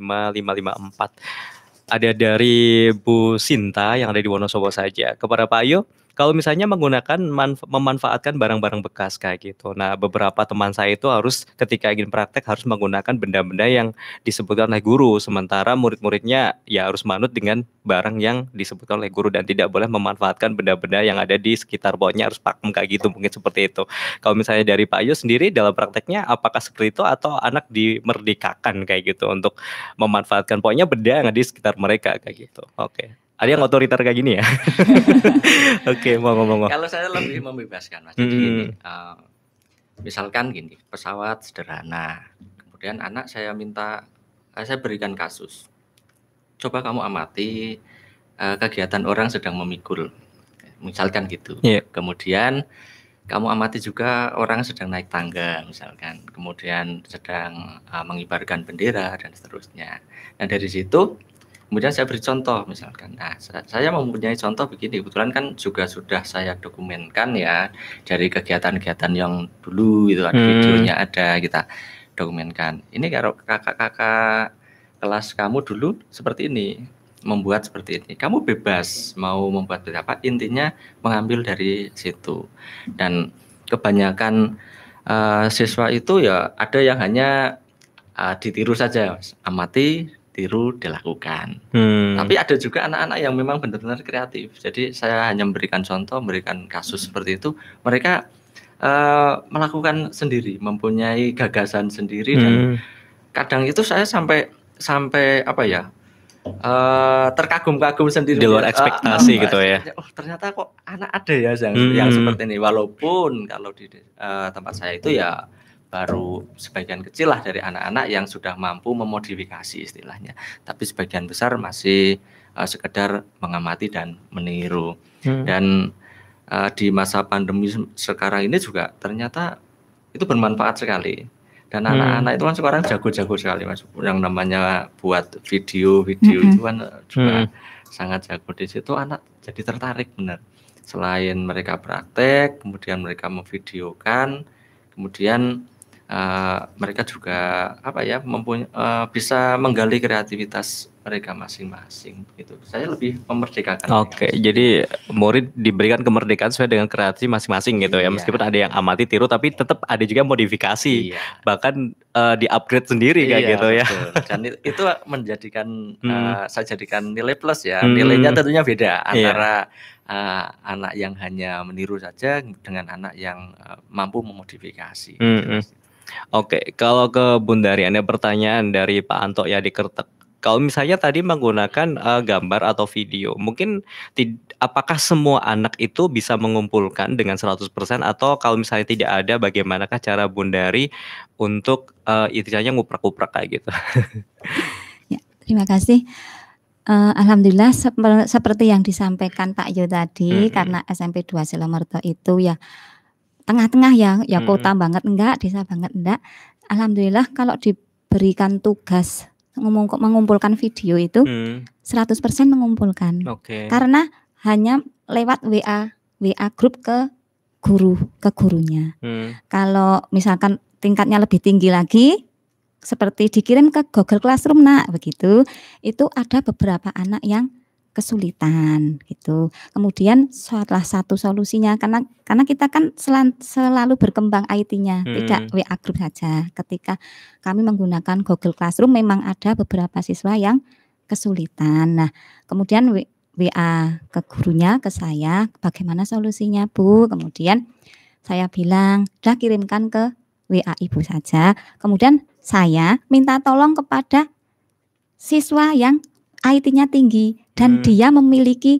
082231185554. Ada dari Bu Sinta yang ada di Wonosobo saja. Kepada Pak Ayo, kalau misalnya menggunakan memanfaatkan barang-barang bekas kayak gitu. Nah, beberapa teman saya itu harus ketika ingin praktek harus menggunakan benda-benda yang disebutkan oleh guru, sementara murid-muridnya ya harus manut dengan barang yang disebutkan oleh guru dan tidak boleh memanfaatkan benda-benda yang ada di sekitar pokoknya harus pakem kayak gitu mungkin seperti itu. Kalau misalnya dari Pak Ayu sendiri dalam prakteknya apakah seperti itu atau anak dimerdekakan kayak gitu untuk memanfaatkan pokoknya benda yang ada di sekitar mereka kayak gitu. Oke. Okay ada yang otoriter kayak gini ya oke okay, mau ngomong kalau saya lebih membebaskan mas jadi hmm. Gini, uh, misalkan gini pesawat sederhana kemudian anak saya minta eh, saya berikan kasus coba kamu amati uh, kegiatan orang sedang memikul misalkan gitu yeah. kemudian kamu amati juga orang sedang naik tangga misalkan kemudian sedang uh, mengibarkan bendera dan seterusnya Dan nah, dari situ kemudian saya beri contoh misalkan nah saya mempunyai contoh begini kebetulan kan juga sudah saya dokumenkan ya dari kegiatan-kegiatan yang dulu itu ada hmm. videonya ada kita dokumenkan ini kalau kakak-kakak kelas kamu dulu seperti ini membuat seperti ini kamu bebas mau membuat berapa intinya mengambil dari situ dan kebanyakan uh, siswa itu ya ada yang hanya uh, ditiru saja amati tiru dilakukan. Hmm. Tapi ada juga anak-anak yang memang benar-benar kreatif. Jadi saya hanya memberikan contoh, memberikan kasus seperti itu. Mereka uh, melakukan sendiri, mempunyai gagasan sendiri hmm. dan kadang itu saya sampai sampai apa ya uh, terkagum-kagum sendiri di luar eh, ekspektasi uh, gitu ya. Oh ternyata kok anak ada ya yang hmm. yang seperti ini. Walaupun kalau di uh, tempat saya itu ya baru sebagian kecil lah dari anak-anak yang sudah mampu memodifikasi istilahnya. Tapi sebagian besar masih uh, sekedar mengamati dan meniru. Hmm. Dan uh, di masa pandemi sekarang ini juga ternyata itu bermanfaat sekali. Dan hmm. anak-anak hmm. itu kan sekarang jago-jago sekali mas. Yang namanya buat video-video hmm. itu kan juga hmm. sangat jago di situ. Anak jadi tertarik benar. Selain mereka praktek, kemudian mereka memvideokan, kemudian uh, mereka juga apa ya mempunyai uh, eh, bisa menggali kreativitas mereka masing-masing gitu. Saya lebih memerdekakan. Oke, okay, jadi murid diberikan kemerdekaan sesuai dengan kreasi masing-masing gitu ya. Iya. Meskipun ada yang amati tiru tapi tetap ada juga modifikasi. Iya. Bahkan uh, di-upgrade sendiri kayak gitu gitu ya. Dan itu menjadikan hmm. uh, saya jadikan nilai plus ya. Hmm. Nilainya tentunya beda iya. antara iya uh, anak yang hanya meniru saja dengan anak yang uh, mampu memodifikasi. -hmm. Gitu. hmm. Oke, kalau ke Bundari ada pertanyaan dari Pak Anto ya di Kertek. Kalau misalnya tadi menggunakan uh, gambar atau video, mungkin apakah semua anak itu bisa mengumpulkan dengan 100% atau kalau misalnya tidak ada bagaimanakah cara Bundari untuk uh, istilahnya nguprak-kuprak kayak gitu. ya, terima kasih. Uh, Alhamdulillah seperti yang disampaikan Pak Yo tadi mm -hmm. karena SMP 2 Silomerto itu ya tengah-tengah ya ya hmm. kota hmm. banget enggak desa banget enggak alhamdulillah kalau diberikan tugas mengumpulkan video itu hmm. 100% mengumpulkan okay. karena hanya lewat WA WA grup ke guru ke gurunya hmm. kalau misalkan tingkatnya lebih tinggi lagi seperti dikirim ke Google Classroom nak begitu itu ada beberapa anak yang kesulitan gitu. Kemudian salah satu solusinya karena karena kita kan selan, selalu berkembang IT-nya, hmm. tidak WA grup saja. Ketika kami menggunakan Google Classroom memang ada beberapa siswa yang kesulitan. Nah, kemudian WA ke gurunya, ke saya, bagaimana solusinya, Bu? Kemudian saya bilang, "Dah kirimkan ke WA Ibu saja." Kemudian saya minta tolong kepada siswa yang IT-nya tinggi dan hmm. dia memiliki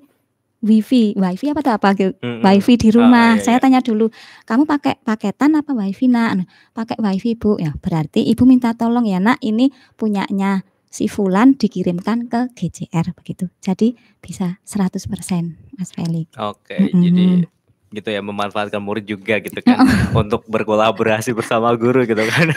wifi wifi apa tuh apa gitu? hmm, -hmm. wifi di ah, rumah Oh, iya, iya. saya iya. tanya dulu kamu pakai paketan apa wifi nak nah, pakai wifi bu ya berarti ibu minta tolong ya nak ini punyanya si Fulan dikirimkan ke GCR begitu jadi bisa 100% Mas Feli. oke okay, -hmm. jadi gitu ya memanfaatkan murid juga gitu kan untuk berkolaborasi bersama guru gitu kan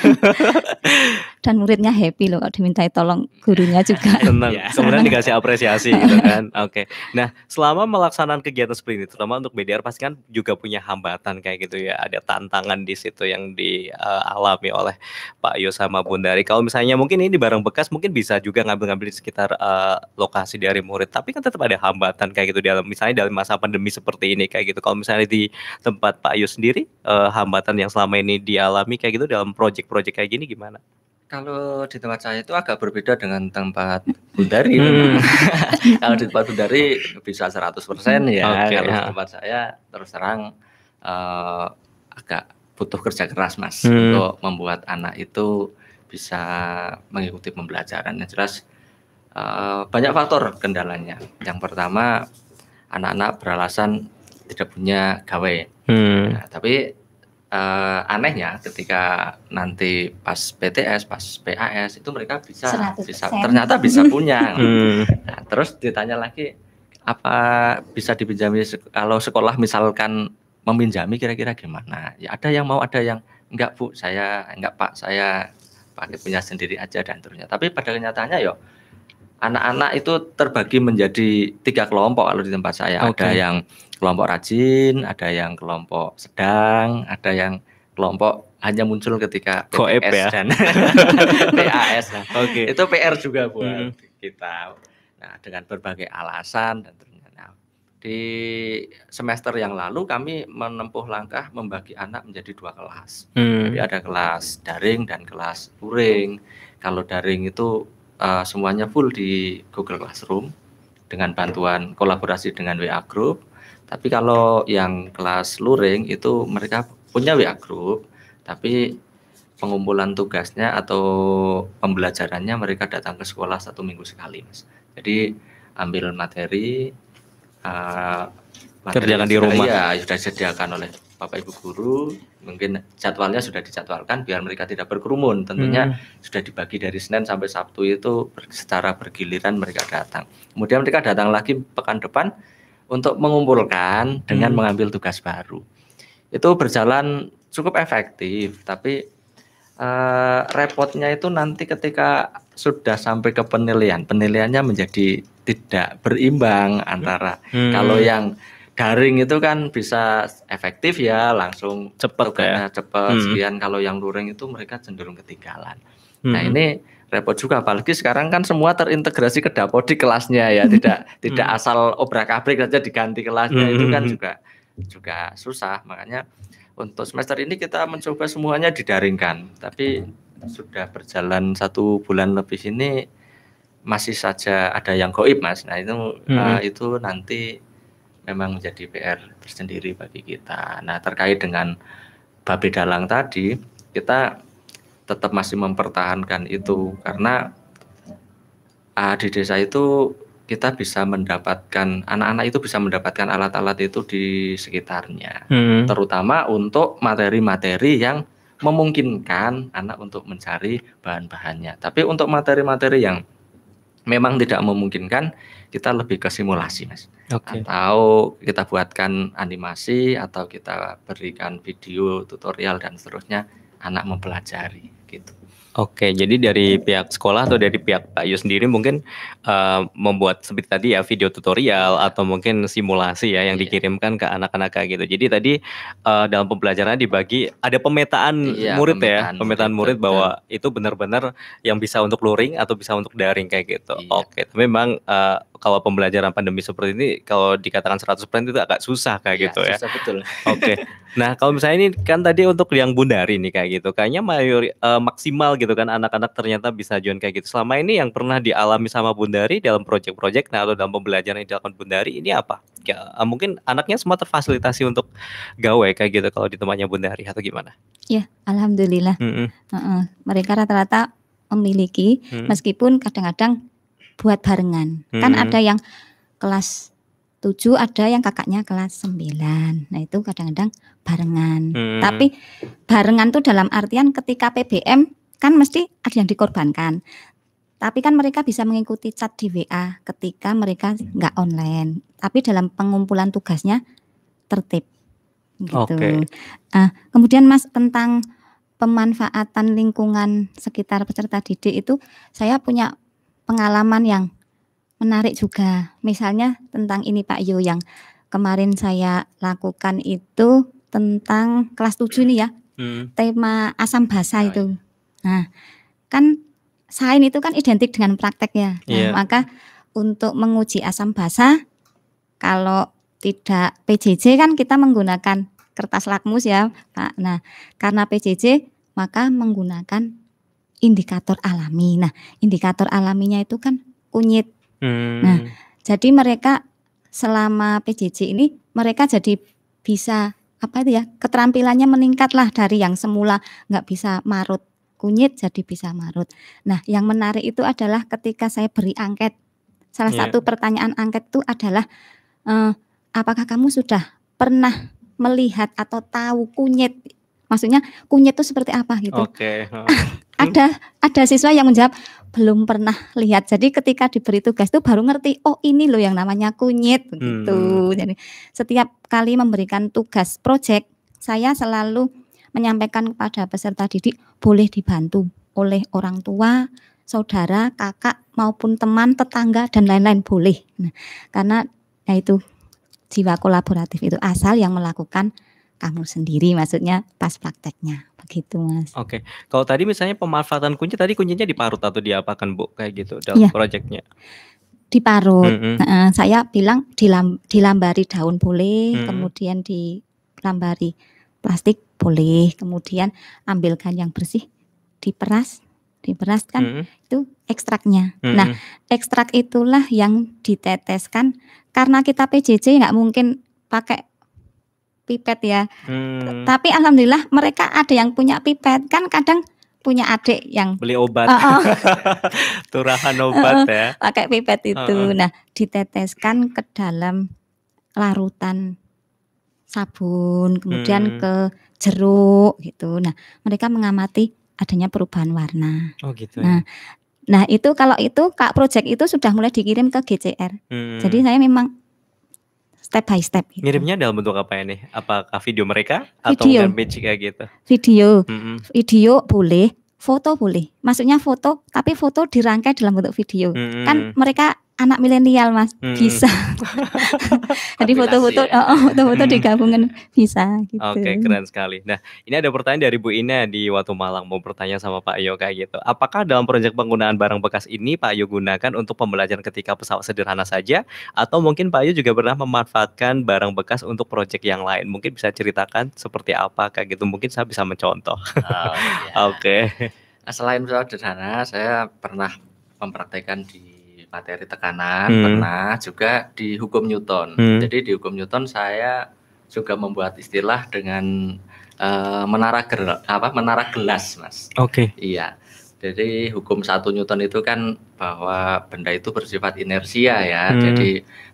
dan muridnya happy loh kalau dimintai tolong gurunya juga. Senang. Ya. Kemudian dikasih apresiasi gitu kan. Oke. Okay. Nah, selama melaksanakan kegiatan seperti ini terutama untuk BDR pasti kan juga punya hambatan kayak gitu ya. Ada tantangan di situ yang dialami uh, oleh Pak Yus sama Bundari. Kalau misalnya mungkin ini barang bekas mungkin bisa juga ngambil-ngambil di sekitar uh, lokasi dari murid, tapi kan tetap ada hambatan kayak gitu dalam misalnya dalam masa pandemi seperti ini kayak gitu. Kalau misalnya di tempat Pak Yus sendiri uh, hambatan yang selama ini dialami kayak gitu dalam proyek-proyek kayak gini gimana? Kalau di tempat saya itu agak berbeda dengan tempat Bundari. Hmm. kalau di tempat Bundari bisa 100% ya. Okay, kalau ya. di tempat saya terus terang uh, agak butuh kerja keras mas hmm. untuk membuat anak itu bisa mengikuti pembelajaran yang jelas uh, banyak faktor kendalanya. Yang pertama anak-anak beralasan tidak punya gawe. Hmm. Nah, tapi uh, anehnya ketika nanti pas PTS, pas PAS itu mereka bisa bisa ternyata bisa punya. Hmm. nah, terus ditanya lagi apa bisa dipinjami kalau sekolah misalkan meminjami kira-kira gimana? Ya ada yang mau, ada yang enggak Bu, saya enggak Pak, saya pakai punya sendiri aja dan terusnya. Tapi pada kenyataannya yo ya, anak-anak itu terbagi menjadi tiga kelompok kalau di tempat saya. Okay. Ada yang kelompok rajin, ada yang kelompok sedang, ada yang kelompok hanya muncul ketika PPS ya? dan PAS. Nah, okay. Itu PR juga buat hmm. kita. Nah, dengan berbagai alasan dan ternyata nah, di semester yang lalu kami menempuh langkah membagi anak menjadi dua kelas. Hmm. Jadi ada kelas daring dan kelas luring. Kalau daring itu uh, semuanya full di Google Classroom dengan iya. bantuan kolaborasi dengan WA Group tapi kalau yang kelas luring itu mereka punya WA group, tapi pengumpulan tugasnya atau pembelajarannya mereka datang ke sekolah satu minggu sekali, Mas. Jadi ambil materi, uh, materi kerjakan di rumah. Ya, sudah disediakan oleh Bapak Ibu guru, mungkin jadwalnya sudah dijadwalkan biar mereka tidak berkerumun. Tentunya hmm. sudah dibagi dari Senin sampai Sabtu itu secara bergiliran mereka datang. Kemudian mereka datang lagi pekan depan untuk mengumpulkan dengan hmm. mengambil tugas baru. Itu berjalan cukup efektif, tapi eh, repotnya itu nanti ketika sudah sampai ke penilaian, penilaiannya menjadi tidak berimbang antara hmm. kalau yang daring itu kan bisa efektif ya langsung cepat ya cepat hmm. sekian kalau yang luring itu mereka cenderung ketinggalan. Nah, hmm. Nah ini repot juga apalagi sekarang kan semua terintegrasi ke dapodik kelasnya ya tidak tidak hmm. asal obrak abrik saja diganti kelasnya hmm, itu kan hmm, juga juga susah makanya untuk semester ini kita mencoba semuanya didaringkan tapi sudah berjalan satu bulan lebih ini masih saja ada yang goib mas nah itu hmm. uh, itu nanti memang menjadi PR tersendiri bagi kita nah terkait dengan babi dalang tadi kita tetap masih mempertahankan itu karena uh, di desa itu kita bisa mendapatkan anak-anak itu bisa mendapatkan alat-alat itu di sekitarnya hmm. terutama untuk materi-materi yang memungkinkan anak untuk mencari bahan-bahannya tapi untuk materi-materi yang memang tidak memungkinkan kita lebih ke simulasi mas okay. atau kita buatkan animasi atau kita berikan video tutorial dan seterusnya anak mempelajari Oke, jadi dari pihak sekolah atau dari pihak Pak Yu sendiri mungkin uh, membuat seperti tadi ya video tutorial atau mungkin simulasi ya yang iya. dikirimkan ke anak-anak gitu. Jadi tadi uh, dalam pembelajaran dibagi ada pemetaan iya, murid pemetaan ya, pemetaan murid, itu, bahwa kan. itu benar-benar yang bisa untuk luring atau bisa untuk daring kayak gitu. Iya. Oke, memang uh, kalau pembelajaran pandemi seperti ini kalau dikatakan 100% itu agak susah kayak ya, gitu ya. Susah betul. Oke. Okay. Nah, kalau misalnya ini kan tadi untuk yang Bundari ini kayak gitu. Kayaknya mayor uh, eh, maksimal gitu kan anak-anak ternyata bisa join kayak gitu. Selama ini yang pernah dialami sama Bundari dalam proyek-proyek nah atau dalam pembelajaran yang dilakukan Bundari ini apa? Ya, eh, mungkin anaknya semua terfasilitasi untuk gawe kayak gitu kalau di tempatnya Bundari atau gimana? Ya, alhamdulillah. Mm -hmm. uh -uh. Mereka rata-rata memiliki hmm. meskipun kadang-kadang buat barengan. Kan hmm. Kan ada yang kelas 7, ada yang kakaknya kelas 9. Nah, itu kadang-kadang barengan. Hmm. Tapi barengan tuh dalam artian ketika PBM kan mesti ada yang dikorbankan. Tapi kan mereka bisa mengikuti chat di WA ketika mereka nggak online. Tapi dalam pengumpulan tugasnya tertib. Gitu. Okay. Nah, kemudian Mas tentang pemanfaatan lingkungan sekitar peserta didik itu saya punya pengalaman yang menarik juga. Misalnya tentang ini Pak Yu yang kemarin saya lakukan itu tentang kelas 7 ini ya. Hmm. Tema asam basa nah, itu. Nah, kan sain itu kan identik dengan praktek ya. Nah, yeah. Maka untuk menguji asam basa kalau tidak PJJ kan kita menggunakan kertas lakmus ya, Pak. Nah, karena PJJ maka menggunakan indikator alami. Nah, indikator alaminya itu kan kunyit. Hmm. Nah, jadi mereka selama PJJ ini mereka jadi bisa apa itu ya keterampilannya meningkatlah dari yang semula nggak bisa marut kunyit jadi bisa marut. Nah, yang menarik itu adalah ketika saya beri angket, salah yeah. satu pertanyaan angket itu adalah eh, apakah kamu sudah pernah melihat atau tahu kunyit? Maksudnya kunyit itu seperti apa gitu? Oke. Okay ada ada siswa yang menjawab belum pernah lihat. Jadi ketika diberi tugas itu baru ngerti, oh ini loh yang namanya kunyit begitu. Hmm. Jadi setiap kali memberikan tugas proyek, saya selalu menyampaikan kepada peserta didik boleh dibantu oleh orang tua, saudara, kakak maupun teman, tetangga dan lain-lain boleh. Nah, karena ya itu jiwa kolaboratif itu asal yang melakukan kamu sendiri maksudnya pas prakteknya begitu Mas. Oke. Okay. Kalau tadi misalnya pemanfaatan kunci tadi kuncinya diparut atau diapakan Bu kayak gitu dalam ya. proyeknya? Diparut. Mm -hmm. uh, saya bilang dilam, dilambari daun boleh, mm -hmm. kemudian dilambari plastik boleh, kemudian ambilkan yang bersih diperas, diperas kan mm -hmm. itu ekstraknya. Mm -hmm. Nah, ekstrak itulah yang diteteskan karena kita PJJ nggak mungkin pakai pipet ya. Hmm. Tapi alhamdulillah mereka ada yang punya pipet kan kadang punya adik yang beli obat, uh -oh. oh. turahan obat uh -oh. ya. Pakai pipet itu. Uh -oh. Nah, diteteskan ke dalam larutan sabun, kemudian hmm. ke jeruk gitu. Nah, mereka mengamati adanya perubahan warna. Oh gitu. Ya. Nah, nah itu kalau itu kak project itu sudah mulai dikirim ke GCR. Hmm. Jadi saya memang step by step. Gitu. Ngirimnya dalam bentuk apa ya nih? Apakah video mereka atau video. kayak gitu? Video, mm -hmm. video boleh, foto boleh. Maksudnya foto, tapi foto dirangkai dalam bentuk video. Mm -hmm. Kan mereka anak milenial mas hmm. bisa jadi foto-foto ya? oh, foto-foto hmm. digabungin bisa gitu oke okay, keren sekali nah ini ada pertanyaan dari Bu Ina di Watu Malang mau bertanya sama Pak Yo kayak gitu apakah dalam proyek penggunaan barang bekas ini Pak Yo gunakan untuk pembelajaran ketika pesawat sederhana saja atau mungkin Pak Yo juga pernah memanfaatkan barang bekas untuk proyek yang lain mungkin bisa ceritakan seperti apa kayak gitu mungkin saya bisa mencontoh oh, iya. oke okay. Nah, selain pesawat sederhana saya pernah mempraktekkan di materi tekanan hmm. pernah juga di hukum Newton. Hmm. Jadi di hukum Newton saya juga membuat istilah dengan uh, menara ger apa menara gelas, Mas. Oke. Okay. Iya. Jadi hukum satu Newton itu kan bahwa benda itu bersifat inersia ya, hmm. jadi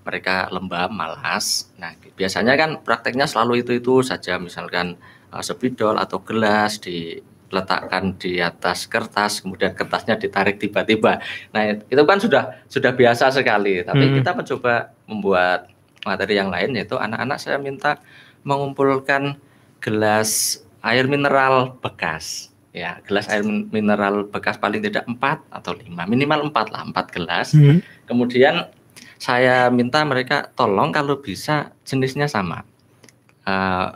mereka lembab, malas. Nah biasanya kan prakteknya selalu itu itu saja, misalkan uh, eh, spidol atau gelas di letakkan di atas kertas, kemudian kertasnya ditarik tiba-tiba. Nah itu kan sudah sudah biasa sekali. Tapi hmm. kita mencoba membuat materi yang lain yaitu anak-anak saya minta mengumpulkan gelas air mineral bekas ya gelas air mineral bekas paling tidak empat atau lima minimal empat lah empat gelas hmm. kemudian saya minta mereka tolong kalau bisa jenisnya sama uh,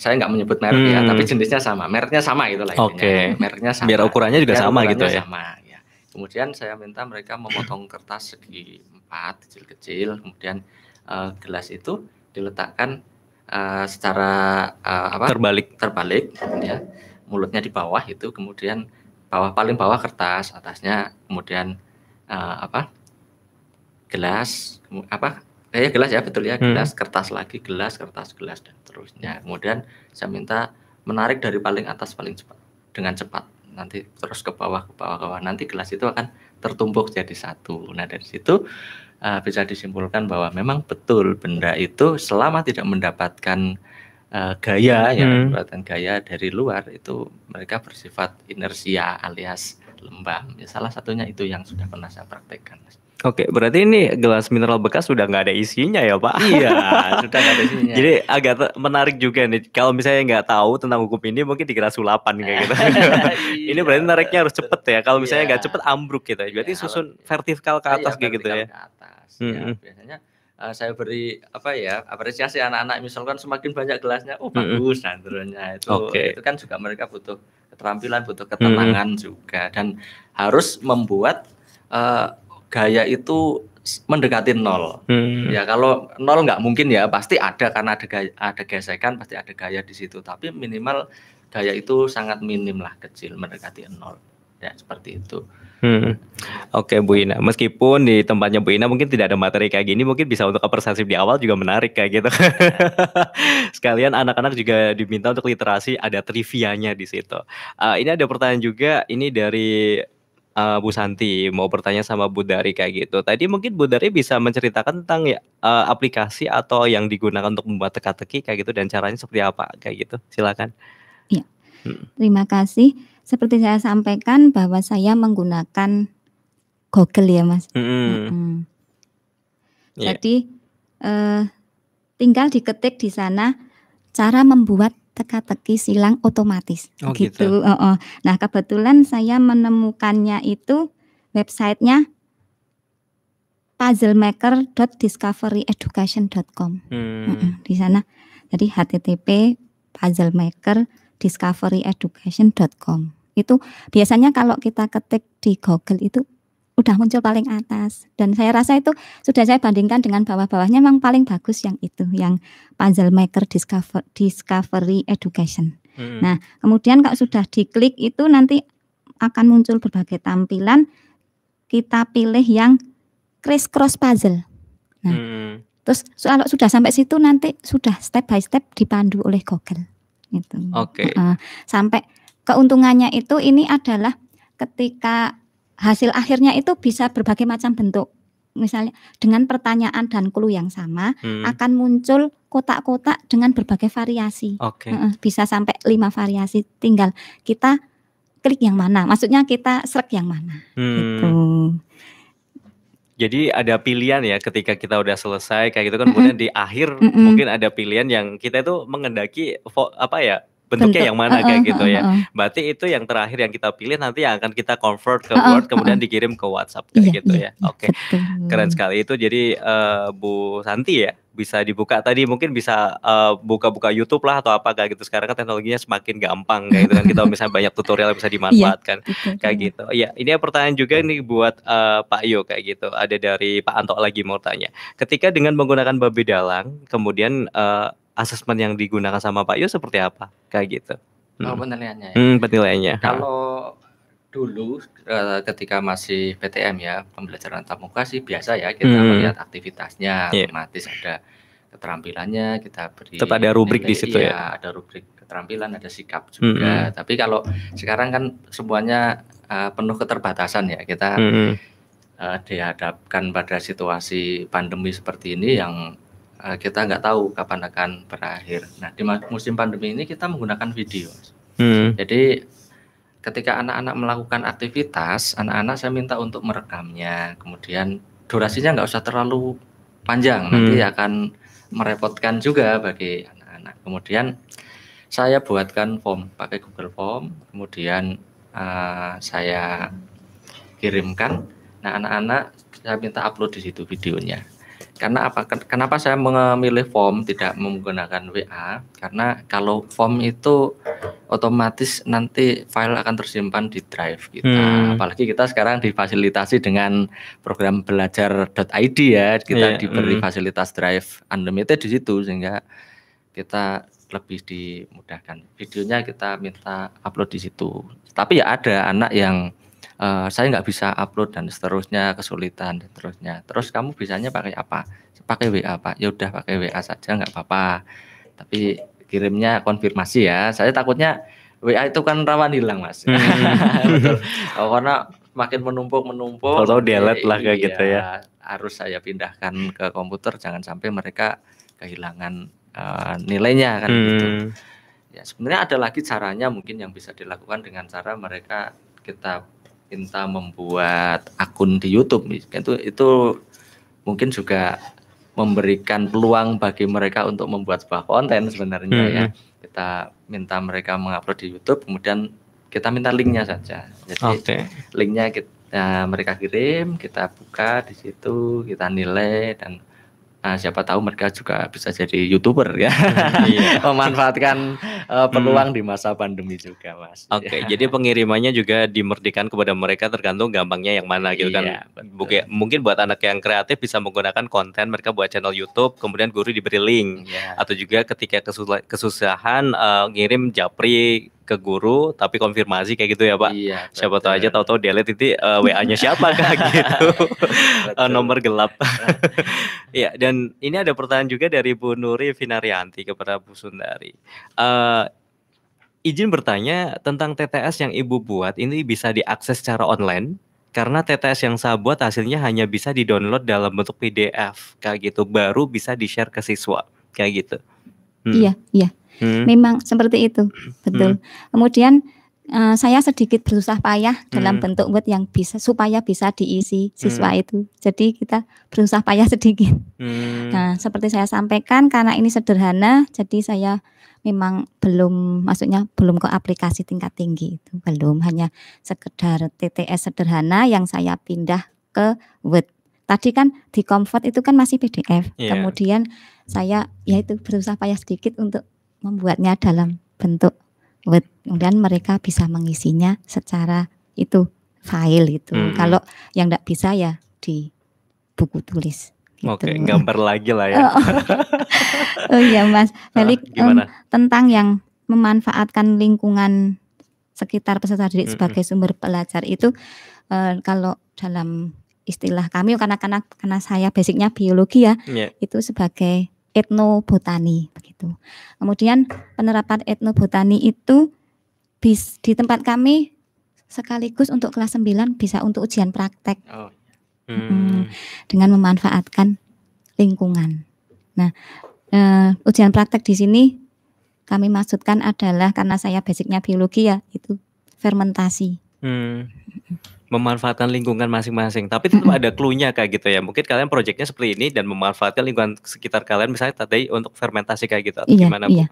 saya nggak menyebut merek ya, hmm. ya, tapi jenisnya sama, mereknya sama gitu lah. Oke. Okay. Mereknya sama. Biar ukurannya juga Biar sama gitu ukurannya gitu ya. Sama, ya. Kemudian saya minta mereka memotong kertas segi empat kecil-kecil, kemudian uh, gelas itu diletakkan uh, secara uh, apa? Terbalik. Terbalik, ya. Mulutnya di bawah itu, kemudian bawah paling bawah kertas, atasnya kemudian uh, apa? Gelas, apa? Kayaknya eh, ya gelas ya betul ya hmm. gelas hmm. kertas lagi gelas kertas gelas dan terusnya kemudian saya minta menarik dari paling atas paling cepat dengan cepat nanti terus ke bawah ke bawah ke bawah nanti gelas itu akan tertumpuk jadi satu nah dari situ uh, bisa disimpulkan bahwa memang betul benda itu selama tidak mendapatkan uh, gaya ya, hmm. ya kekuatan gaya dari luar itu mereka bersifat inersia alias lembam ya salah satunya itu yang sudah pernah saya praktekkan Oke, berarti ini gelas mineral bekas sudah nggak ada isinya ya Pak? Iya, sudah nggak ada isinya. Jadi agak menarik juga nih. Kalau misalnya nggak tahu tentang hukum ini, mungkin dikira sulapan kayak gitu. Iya. ini berarti nariknya harus cepet ya. Kalau misalnya nggak iya. cepet, ambruk gitu. Berarti iya, susun vertikal ke atas kayak gitu ya. Ke atas. Ya, biasanya uh, saya beri apa ya apresiasi anak-anak misalkan semakin banyak gelasnya, oh bagus mm itu okay. itu kan juga mereka butuh keterampilan, butuh ketenangan juga dan harus membuat uh, gaya itu mendekati nol. Hmm. Ya kalau nol nggak mungkin ya pasti ada karena ada gaya, ada gesekan pasti ada gaya di situ. Tapi minimal gaya itu sangat minim lah kecil mendekati nol. Ya seperti itu. Hmm. Oke okay, Bu Ina, meskipun di tempatnya Bu Ina mungkin tidak ada materi kayak gini, mungkin bisa untuk apresiasi di awal juga menarik kayak gitu. Sekalian anak-anak juga diminta untuk literasi ada trivianya di situ. Uh, ini ada pertanyaan juga, ini dari uh, Bu Santi mau bertanya sama Bu Dari kayak gitu. Tadi mungkin Bu Dari bisa menceritakan tentang ya uh, aplikasi atau yang digunakan untuk membuat teka-teki kayak gitu dan caranya seperti apa kayak gitu. Silakan. Iya. Hmm. Terima kasih. Seperti saya sampaikan bahwa saya menggunakan Google ya, Mas. Hmm. Hmm. Yeah. Jadi eh, tinggal diketik di sana cara membuat teka-teki silang otomatis oh, gitu. gitu. Oh, oh. Nah kebetulan saya menemukannya itu websitenya puzzlemaker.discoveryeducation.com. Hmm. Uh di sana. Jadi http puzzlemaker.discoveryeducation.com. Itu biasanya kalau kita ketik di Google itu udah muncul paling atas dan saya rasa itu sudah saya bandingkan dengan bawah-bawahnya memang paling bagus yang itu yang puzzle maker discover discovery education. Hmm. Nah, kemudian kalau sudah diklik itu nanti akan muncul berbagai tampilan kita pilih yang criss cross puzzle. Nah, hmm. terus kalau sudah sampai situ nanti sudah step by step dipandu oleh Google itu Oke. Okay. Uh, sampai keuntungannya itu ini adalah ketika hasil akhirnya itu bisa berbagai macam bentuk. Misalnya dengan pertanyaan dan clue yang sama hmm. akan muncul kotak-kotak dengan berbagai variasi. Okay. Bisa sampai lima variasi. Tinggal kita klik yang mana. Maksudnya kita serk yang mana. Hmm. Gitu. Jadi ada pilihan ya ketika kita udah selesai kayak gitu kan mm -hmm. kemudian di akhir mm -hmm. mungkin ada pilihan yang kita itu mengendaki apa ya bentuknya Bentuk. yang mana kayak gitu ya. Uh, uh. Berarti itu yang terakhir yang kita pilih nanti yang akan kita convert ke uh, Word kemudian dikirim ke WhatsApp kayak iya, gitu iya, ya. Oke. Okay. Keren sekali itu. Jadi uh, Bu Santi ya bisa dibuka tadi mungkin bisa buka eh, buka-buka YouTube lah atau apa kayak gitu sekarang kan teknologinya semakin gampang kayak gitu kan kita misalnya banyak tutorial yang bisa iya, dimanfaatkan gitu. iya, kayak gitu ya ini pertanyaan juga nih buat uh, Pak Yo kayak gitu ada dari Pak Anto lagi mau tanya ketika dengan menggunakan babi dalang kemudian uh, asesmen yang digunakan sama Pak Yo seperti apa kayak gitu. Oh, hmm. Oh penilaiannya. Ya. Hmm, penilaiannya. Kalau dulu eh, ketika masih PTM ya pembelajaran tatap muka sih biasa ya kita hmm. melihat aktivitasnya, yeah. otomatis ada keterampilannya kita beri tetap ada rubrik nilai, di situ ya iya, ada rubrik keterampilan ada sikap juga -hmm. tapi kalau sekarang kan semuanya uh, penuh keterbatasan ya kita -hmm. uh, dihadapkan pada situasi pandemi seperti ini yang Eh, kita nggak tahu kapan akan berakhir. Nah di musim pandemi ini kita menggunakan video. Hmm. Jadi ketika anak-anak melakukan aktivitas, anak-anak saya minta untuk merekamnya. Kemudian durasinya nggak usah terlalu panjang, hmm. nanti akan merepotkan juga bagi anak-anak. Kemudian saya buatkan form pakai Google Form, kemudian uh, saya kirimkan. Nah, anak-anak saya minta upload di situ videonya. Karena apa? Kenapa saya memilih form tidak menggunakan WA? Karena kalau form itu otomatis nanti file akan tersimpan di drive kita. Hmm. Apalagi kita sekarang difasilitasi dengan program belajar.id ya. Kita yeah. diberi hmm. fasilitas drive unlimited di situ sehingga kita lebih dimudahkan. Videonya kita minta upload di situ. Tapi ya ada anak yang Eh, saya nggak bisa upload dan seterusnya kesulitan dan seterusnya terus kamu bisanya pakai apa pakai WA pak ya udah pakai WA saja nggak apa-apa tapi kirimnya konfirmasi ya saya takutnya WA itu kan rawan hilang mas hmm. oh, karena makin menumpuk menumpuk atau delete lah kayak gitu ya iya, harus saya pindahkan ke komputer jangan sampai mereka kehilangan uh, nilainya kan gitu. hmm. gitu ya sebenarnya ada lagi caranya mungkin yang bisa dilakukan dengan cara mereka kita minta membuat akun di YouTube itu itu mungkin juga memberikan peluang bagi mereka untuk membuat sebuah konten sebenarnya ya. hmm. ya kita minta mereka mengupload di YouTube kemudian kita minta linknya saja jadi okay. linknya kita mereka kirim kita buka di situ kita nilai dan Nah, siapa tahu mereka juga bisa jadi youtuber ya, iya. Eh, hmm, iya. memanfaatkan uh, peluang hmm. di masa pandemi juga, mas. Oke, okay, iya. jadi pengirimannya juga dimerdikan kepada mereka tergantung gampangnya yang mana gitu kan. iya, kan. Betul. Mungkin buat anak yang kreatif bisa menggunakan konten mereka buat channel YouTube, kemudian guru diberi link, yeah. atau juga ketika kesusahan uh, ngirim japri ke guru tapi konfirmasi kayak gitu ya pak iya, betul. siapa tahu aja tahu-tahu delete itu uh, wa-nya siapa kayak gitu uh, nomor gelap ya dan ini ada pertanyaan juga dari Bu Nuri Finarianti kepada Bu Sundari uh, izin bertanya tentang TTS yang ibu buat ini bisa diakses secara online karena TTS yang saya buat hasilnya hanya bisa di download dalam bentuk PDF kayak gitu baru bisa di share ke siswa kayak gitu. Hmm. Iya, iya. Hmm. Memang seperti itu, betul. Hmm. Kemudian uh, saya sedikit berusaha payah hmm. dalam bentuk word yang bisa supaya bisa diisi siswa hmm. itu. Jadi kita berusaha payah sedikit. Hmm. Nah, seperti saya sampaikan karena ini sederhana, jadi saya memang belum maksudnya belum ke aplikasi tingkat tinggi itu belum hanya sekedar TTS sederhana yang saya pindah ke Word. Tadi kan di Comfort itu kan masih PDF. Yeah. Kemudian saya yaitu berusaha payah sedikit untuk membuatnya dalam bentuk Word. Kemudian mereka bisa mengisinya secara itu file itu. Hmm. Kalau yang tidak bisa ya di buku tulis. Gitu. Oke, gambar lagi lah ya. oh, oh, oh iya Mas jadi ah, um, tentang yang memanfaatkan lingkungan sekitar peserta didik -hmm. sebagai hmm. sumber pelajar itu uh, kalau dalam istilah kami karena karena karena saya basicnya biologi ya yeah. itu sebagai etnobotani itu. Kemudian penerapan etnobotani itu bis, di tempat kami sekaligus untuk kelas 9 bisa untuk ujian praktek. Oh. Iya. Hmm. Dengan memanfaatkan lingkungan. Nah, uh, ujian praktek di sini kami maksudkan adalah karena saya basicnya biologi ya itu fermentasi. Hmm memanfaatkan lingkungan masing-masing. Tapi tetap ada clue-nya kayak gitu ya. Mungkin kalian proyeknya seperti ini dan memanfaatkan lingkungan sekitar kalian misalnya tadi untuk fermentasi kayak gitu atau iya, gimana iya.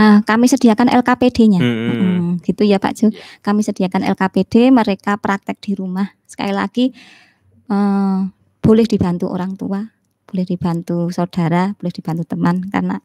Uh, kami sediakan LKPD-nya, hmm. Hmm, gitu ya Pak Ju. Iya. Kami sediakan LKPD, mereka praktek di rumah. Sekali lagi uh, boleh dibantu orang tua, boleh dibantu saudara, boleh dibantu teman karena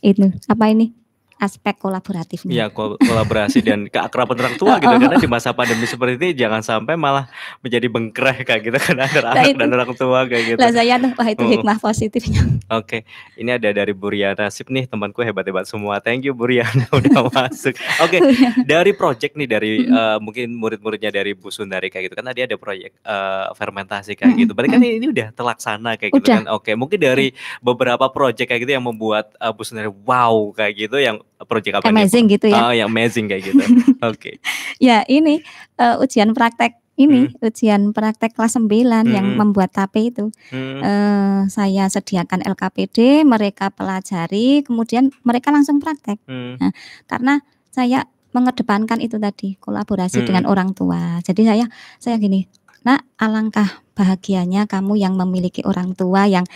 itu apa ini aspek kolaboratifnya. Iya, kol kolaborasi dan keakraban orang tua gitu oh. karena di masa pandemi seperti ini jangan sampai malah menjadi bengkrek kayak gitu karena ada nah, anak itu, dan orang tua kayak gitu. Lah saya wah itu oh. hikmah hmm. positifnya. Oke, okay. ini ada dari Buriana Sip nih temanku hebat-hebat semua. Thank you Buriana udah masuk. Oke, okay. dari project nih dari uh, mungkin murid-muridnya dari Bu Sundari kayak gitu kan tadi ada proyek uh, fermentasi kayak gitu. Berarti kan ini udah terlaksana kayak gitu udah. gitu kan. Oke, okay. mungkin dari beberapa project kayak gitu yang membuat uh, Bu Sundari wow kayak gitu yang project apa amazing nih? gitu ya oh yang amazing kayak gitu oke okay. ya ini uh, ujian praktek ini hmm. ujian praktek kelas 9 hmm. yang membuat TAPE itu hmm. uh, saya sediakan LKPD mereka pelajari kemudian mereka langsung praktek hmm. nah, karena saya mengedepankan itu tadi kolaborasi hmm. dengan orang tua jadi saya saya gini nak alangkah bahagianya kamu yang memiliki orang tua yang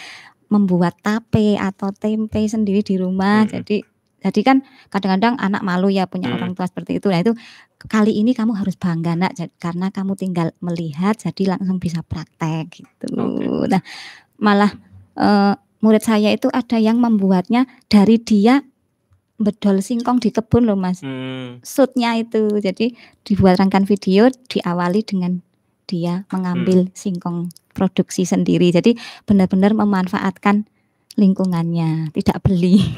membuat tape atau tempe sendiri di rumah hmm. jadi jadi kan kadang-kadang anak malu ya punya hmm. orang tua seperti itu. Nah itu kali ini kamu harus bangga nak karena kamu tinggal melihat jadi langsung bisa praktek gitu. Okay. Nah malah uh, murid saya itu ada yang membuatnya dari dia bedol singkong di kebun loh mas. Hmm. Sutnya itu jadi dibuat rangkaian video diawali dengan dia mengambil hmm. singkong produksi sendiri. Jadi benar-benar memanfaatkan lingkungannya, tidak beli.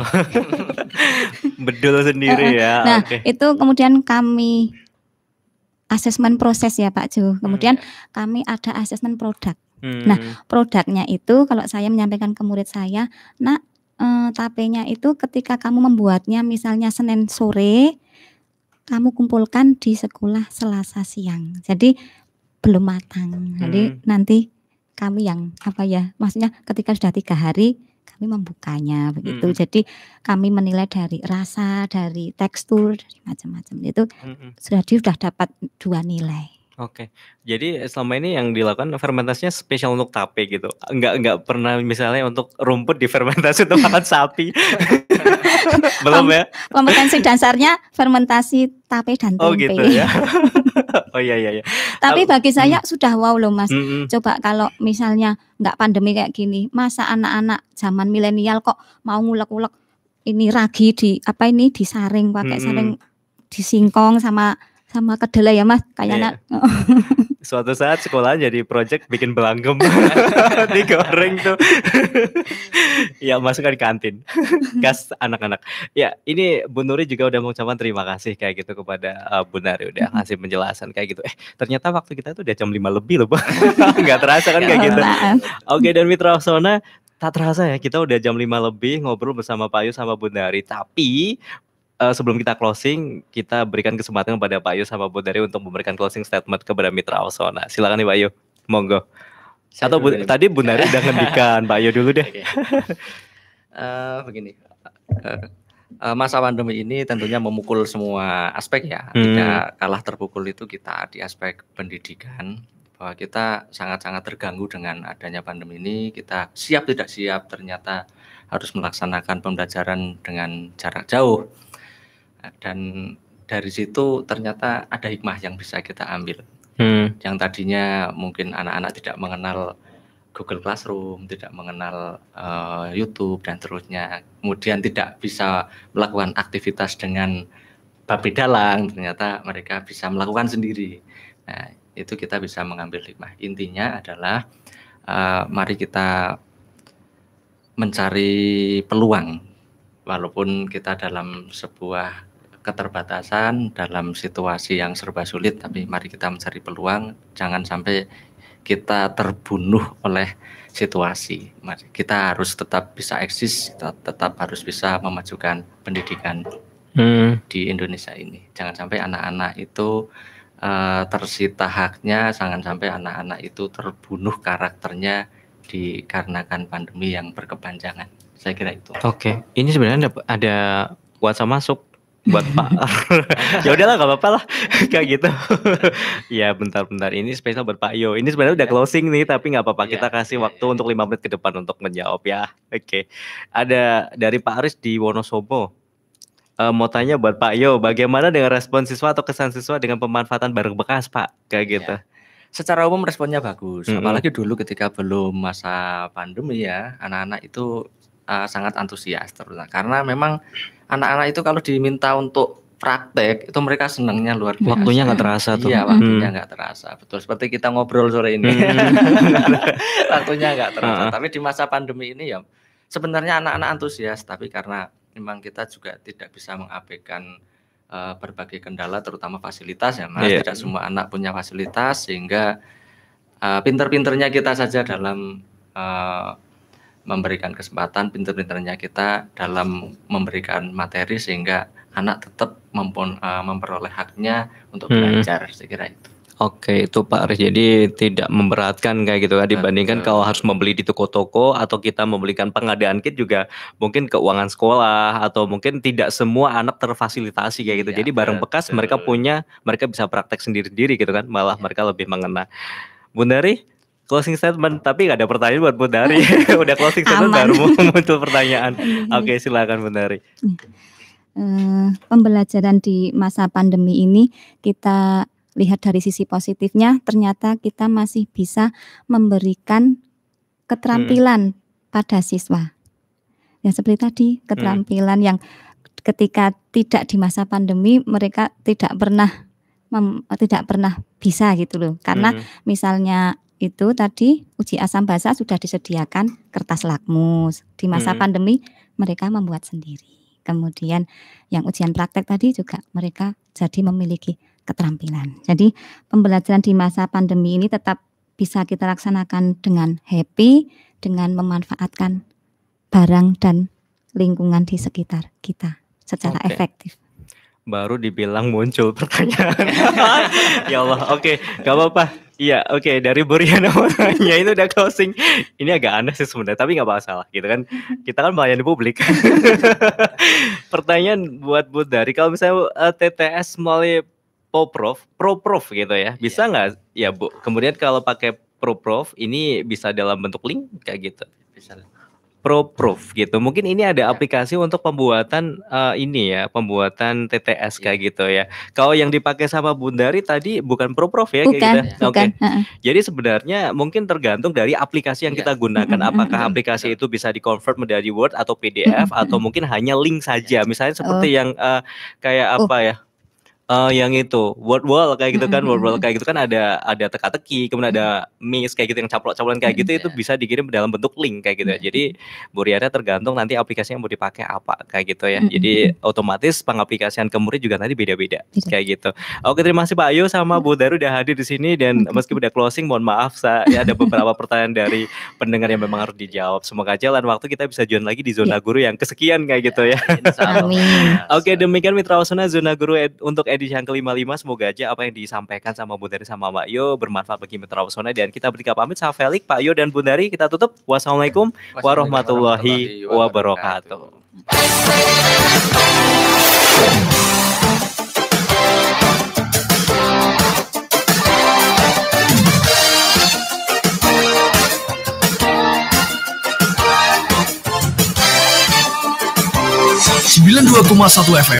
Bedul sendiri ya. Nah, okay. itu kemudian kami asesmen proses ya Pak Jo. Kemudian hmm. kami ada asesmen produk. Hmm. Nah, produknya itu kalau saya menyampaikan ke murid saya, "Nak, eh, tapenya itu ketika kamu membuatnya misalnya Senin sore, kamu kumpulkan di sekolah Selasa siang." Jadi belum matang. Jadi hmm. nanti kami yang apa ya? Maksudnya ketika sudah tiga hari kami membukanya begitu. Hmm. Jadi kami menilai dari rasa, dari tekstur, dari macam-macam itu hmm. sudah sudah dapat dua nilai. Oke, jadi selama ini yang dilakukan fermentasinya spesial untuk tape gitu, nggak nggak pernah misalnya untuk rumput difermentasi untuk makan sapi, belum ya? Kompetensi dasarnya fermentasi tape dan oh, tempe. Oh gitu ya. oh iya iya. iya. Tapi bagi saya hmm. sudah wow loh mas. Hmm, -hmm. Coba kalau misalnya nggak pandemi kayak gini, masa anak-anak zaman milenial kok mau ngulek-ngulek ini ragi di apa ini disaring pakai -hmm. saring disingkong sama sama kedelai ya mas kayaknya. Yeah. suatu saat sekolah jadi project bikin belanggem digoreng tuh ya masukkan kantin gas anak-anak ya ini Bu Nuri juga udah mengucapkan terima kasih kayak gitu kepada uh, Bu Nari udah ngasih penjelasan kayak gitu eh ternyata waktu kita tuh udah jam 5 lebih loh nggak terasa kan kayak ya gitu oke dan Mitra Oksana tak terasa ya kita udah jam 5 lebih ngobrol bersama Pak Payu sama Bu Bundari tapi uh, sebelum kita closing, kita berikan kesempatan kepada Pak Yu sama Bu Dari untuk memberikan closing statement kepada Mitra Osona. Silakan nih Pak Yu, monggo. Saya Atau bu, tadi Bu Dari udah ngendikan Pak Yu dulu deh. Okay. Uh, eh, begini, uh, masa pandemi ini tentunya memukul semua aspek ya. Hmm. Tidak kalah terpukul itu kita di aspek pendidikan bahwa kita sangat-sangat terganggu dengan adanya pandemi ini. Kita siap tidak siap ternyata harus melaksanakan pembelajaran dengan jarak jauh dan dari situ ternyata ada hikmah yang bisa kita ambil. Hmm. Yang tadinya mungkin anak-anak tidak mengenal Google Classroom, tidak mengenal uh, YouTube dan terusnya. Kemudian tidak bisa melakukan aktivitas dengan babi dalang, ternyata mereka bisa melakukan sendiri. Nah, itu kita bisa mengambil hikmah. Intinya adalah uh, mari kita mencari peluang walaupun kita dalam sebuah keterbatasan dalam situasi yang serba sulit tapi mari kita mencari peluang jangan sampai kita terbunuh oleh situasi mari kita harus tetap bisa eksis kita tetap harus bisa memajukan pendidikan hmm. di Indonesia ini jangan sampai anak-anak itu uh, tersita haknya jangan sampai anak-anak itu terbunuh karakternya dikarenakan pandemi yang berkepanjangan saya kira itu oke okay. ini sebenarnya ada, kuasa masuk buat Pak. ya udahlah gak apa-apa lah kayak gitu. ya bentar-bentar ini spesial buat Pak Yo. Ini sebenarnya udah ya. closing nih tapi nggak apa-apa kita ya. kasih ya, waktu untuk lima menit ke depan untuk menjawab ya. Oke. Okay. Ada dari Pak Aris di Wonosobo. Uh, mau tanya buat Pak Yo, bagaimana dengan respon siswa atau kesan siswa dengan pemanfaatan barang bekas Pak? Kayak gitu. Secara umum responnya bagus, mm -hmm. apalagi dulu ketika belum masa pandemi ya, anak-anak itu uh, sangat antusias terutama karena memang anak-anak itu kalau diminta untuk praktek itu mereka senangnya luar biasa. Waktunya nggak terasa tuh. Iya, waktunya hmm. nggak hmm. terasa. Betul seperti kita ngobrol sore ini. Hmm. waktunya nggak terasa. Uh -huh. Tapi di masa pandemi ini ya sebenarnya anak-anak antusias, tapi karena memang kita juga tidak bisa mengabaikan uh, berbagai kendala terutama fasilitas ya Mas. Yeah. Tidak semua anak punya fasilitas sehingga uh, pinter-pinternya kita saja dalam uh, memberikan kesempatan pinter-pinternya kita dalam memberikan materi sehingga anak tetap mempun, uh, eh, memperoleh haknya untuk hmm. belajar saya kira itu. Oke itu Pak Aris jadi tidak memberatkan kayak gitu kan dibandingkan Betul. kalau harus membeli di toko-toko atau kita membelikan pengadaan kit juga mungkin keuangan sekolah atau mungkin tidak semua anak terfasilitasi kayak gitu ya, jadi barang bekas mereka punya mereka bisa praktek sendiri-sendiri gitu kan malah ya. mereka lebih mengena. Bundari closing statement tapi nggak ada pertanyaan buat Bundari udah closing statement Aman. baru muncul pertanyaan oke okay, silakan Bundari Ari. Iya. Eh, pembelajaran di masa pandemi ini kita lihat dari sisi positifnya ternyata kita masih bisa memberikan keterampilan hmm. pada siswa ya seperti tadi keterampilan hmm. yang ketika tidak di masa pandemi mereka tidak pernah tidak pernah bisa gitu loh karena hmm. misalnya itu tadi uji asam basa sudah disediakan kertas lakmus. Di masa hmm. pandemi mereka membuat sendiri. Kemudian yang ujian praktek tadi juga mereka jadi memiliki keterampilan. Jadi pembelajaran di masa pandemi ini tetap bisa kita laksanakan dengan happy, dengan memanfaatkan barang dan lingkungan di sekitar kita secara okay. efektif baru dibilang muncul pertanyaan. ya Allah, oke, okay, gak apa-apa. Iya, oke okay. dari Buriana ya itu udah closing. Ini agak aneh sih sebenarnya, tapi nggak masalah gitu kan. Kita kan melayani publik. Pertanyaan buat Bu dari kalau misalnya uh, eh, TTS melalui Poprov, Proprov gitu ya, bisa iya. nggak? Yeah. Ya Bu. Kemudian kalau pakai Proprov ini bisa dalam bentuk link kayak gitu. Bisa. ProProof gitu. Mungkin ini ada iya. aplikasi untuk pembuatan uh, ini ya, pembuatan TTS kayak iya. gitu ya. Kalau yang dipakai sama Bundari tadi bukan ProProof ya, gitu ya bukan, gitu. Oke. Okay. Jadi sebenarnya mungkin tergantung dari aplikasi yang iya. kita gunakan apakah aplikasi itu bisa di-convert menjadi Word atau PDF atau mungkin hanya link saja. Misalnya seperti oh. yang uh, kayak apa oh. ya? uh, yang itu word wall kayak gitu kan word wall kayak gitu kan ada ada teka-teki kemudian ada miss kayak gitu yang caplok-caplokan kayak gitu itu iya. bisa dikirim dalam bentuk link kayak gitu ya jadi Riana tergantung nanti aplikasinya mau dipakai apa kayak gitu ya jadi otomatis pengaplikasian ke juga nanti beda-beda iya. kayak gitu oke terima kasih Pak Ayu sama Bu Daru udah hadir di sini dan meski udah closing mohon maaf saya ada beberapa pertanyaan dari pendengar yang memang harus dijawab semoga jalan waktu kita bisa join lagi di zona iya. guru yang kesekian kayak gitu ya oke demikian mitra Osuna zona guru untuk edisi yang puluh lima semoga aja apa yang disampaikan sama Bundari sama Mbak Yo bermanfaat bagi Mitra Pesona dan kita bertiga pamit sama Felix, Pak Yo dan Bundari kita tutup. Wassalamualaikum warahmatullahi wabarakatuh. Sembilan dua koma satu FM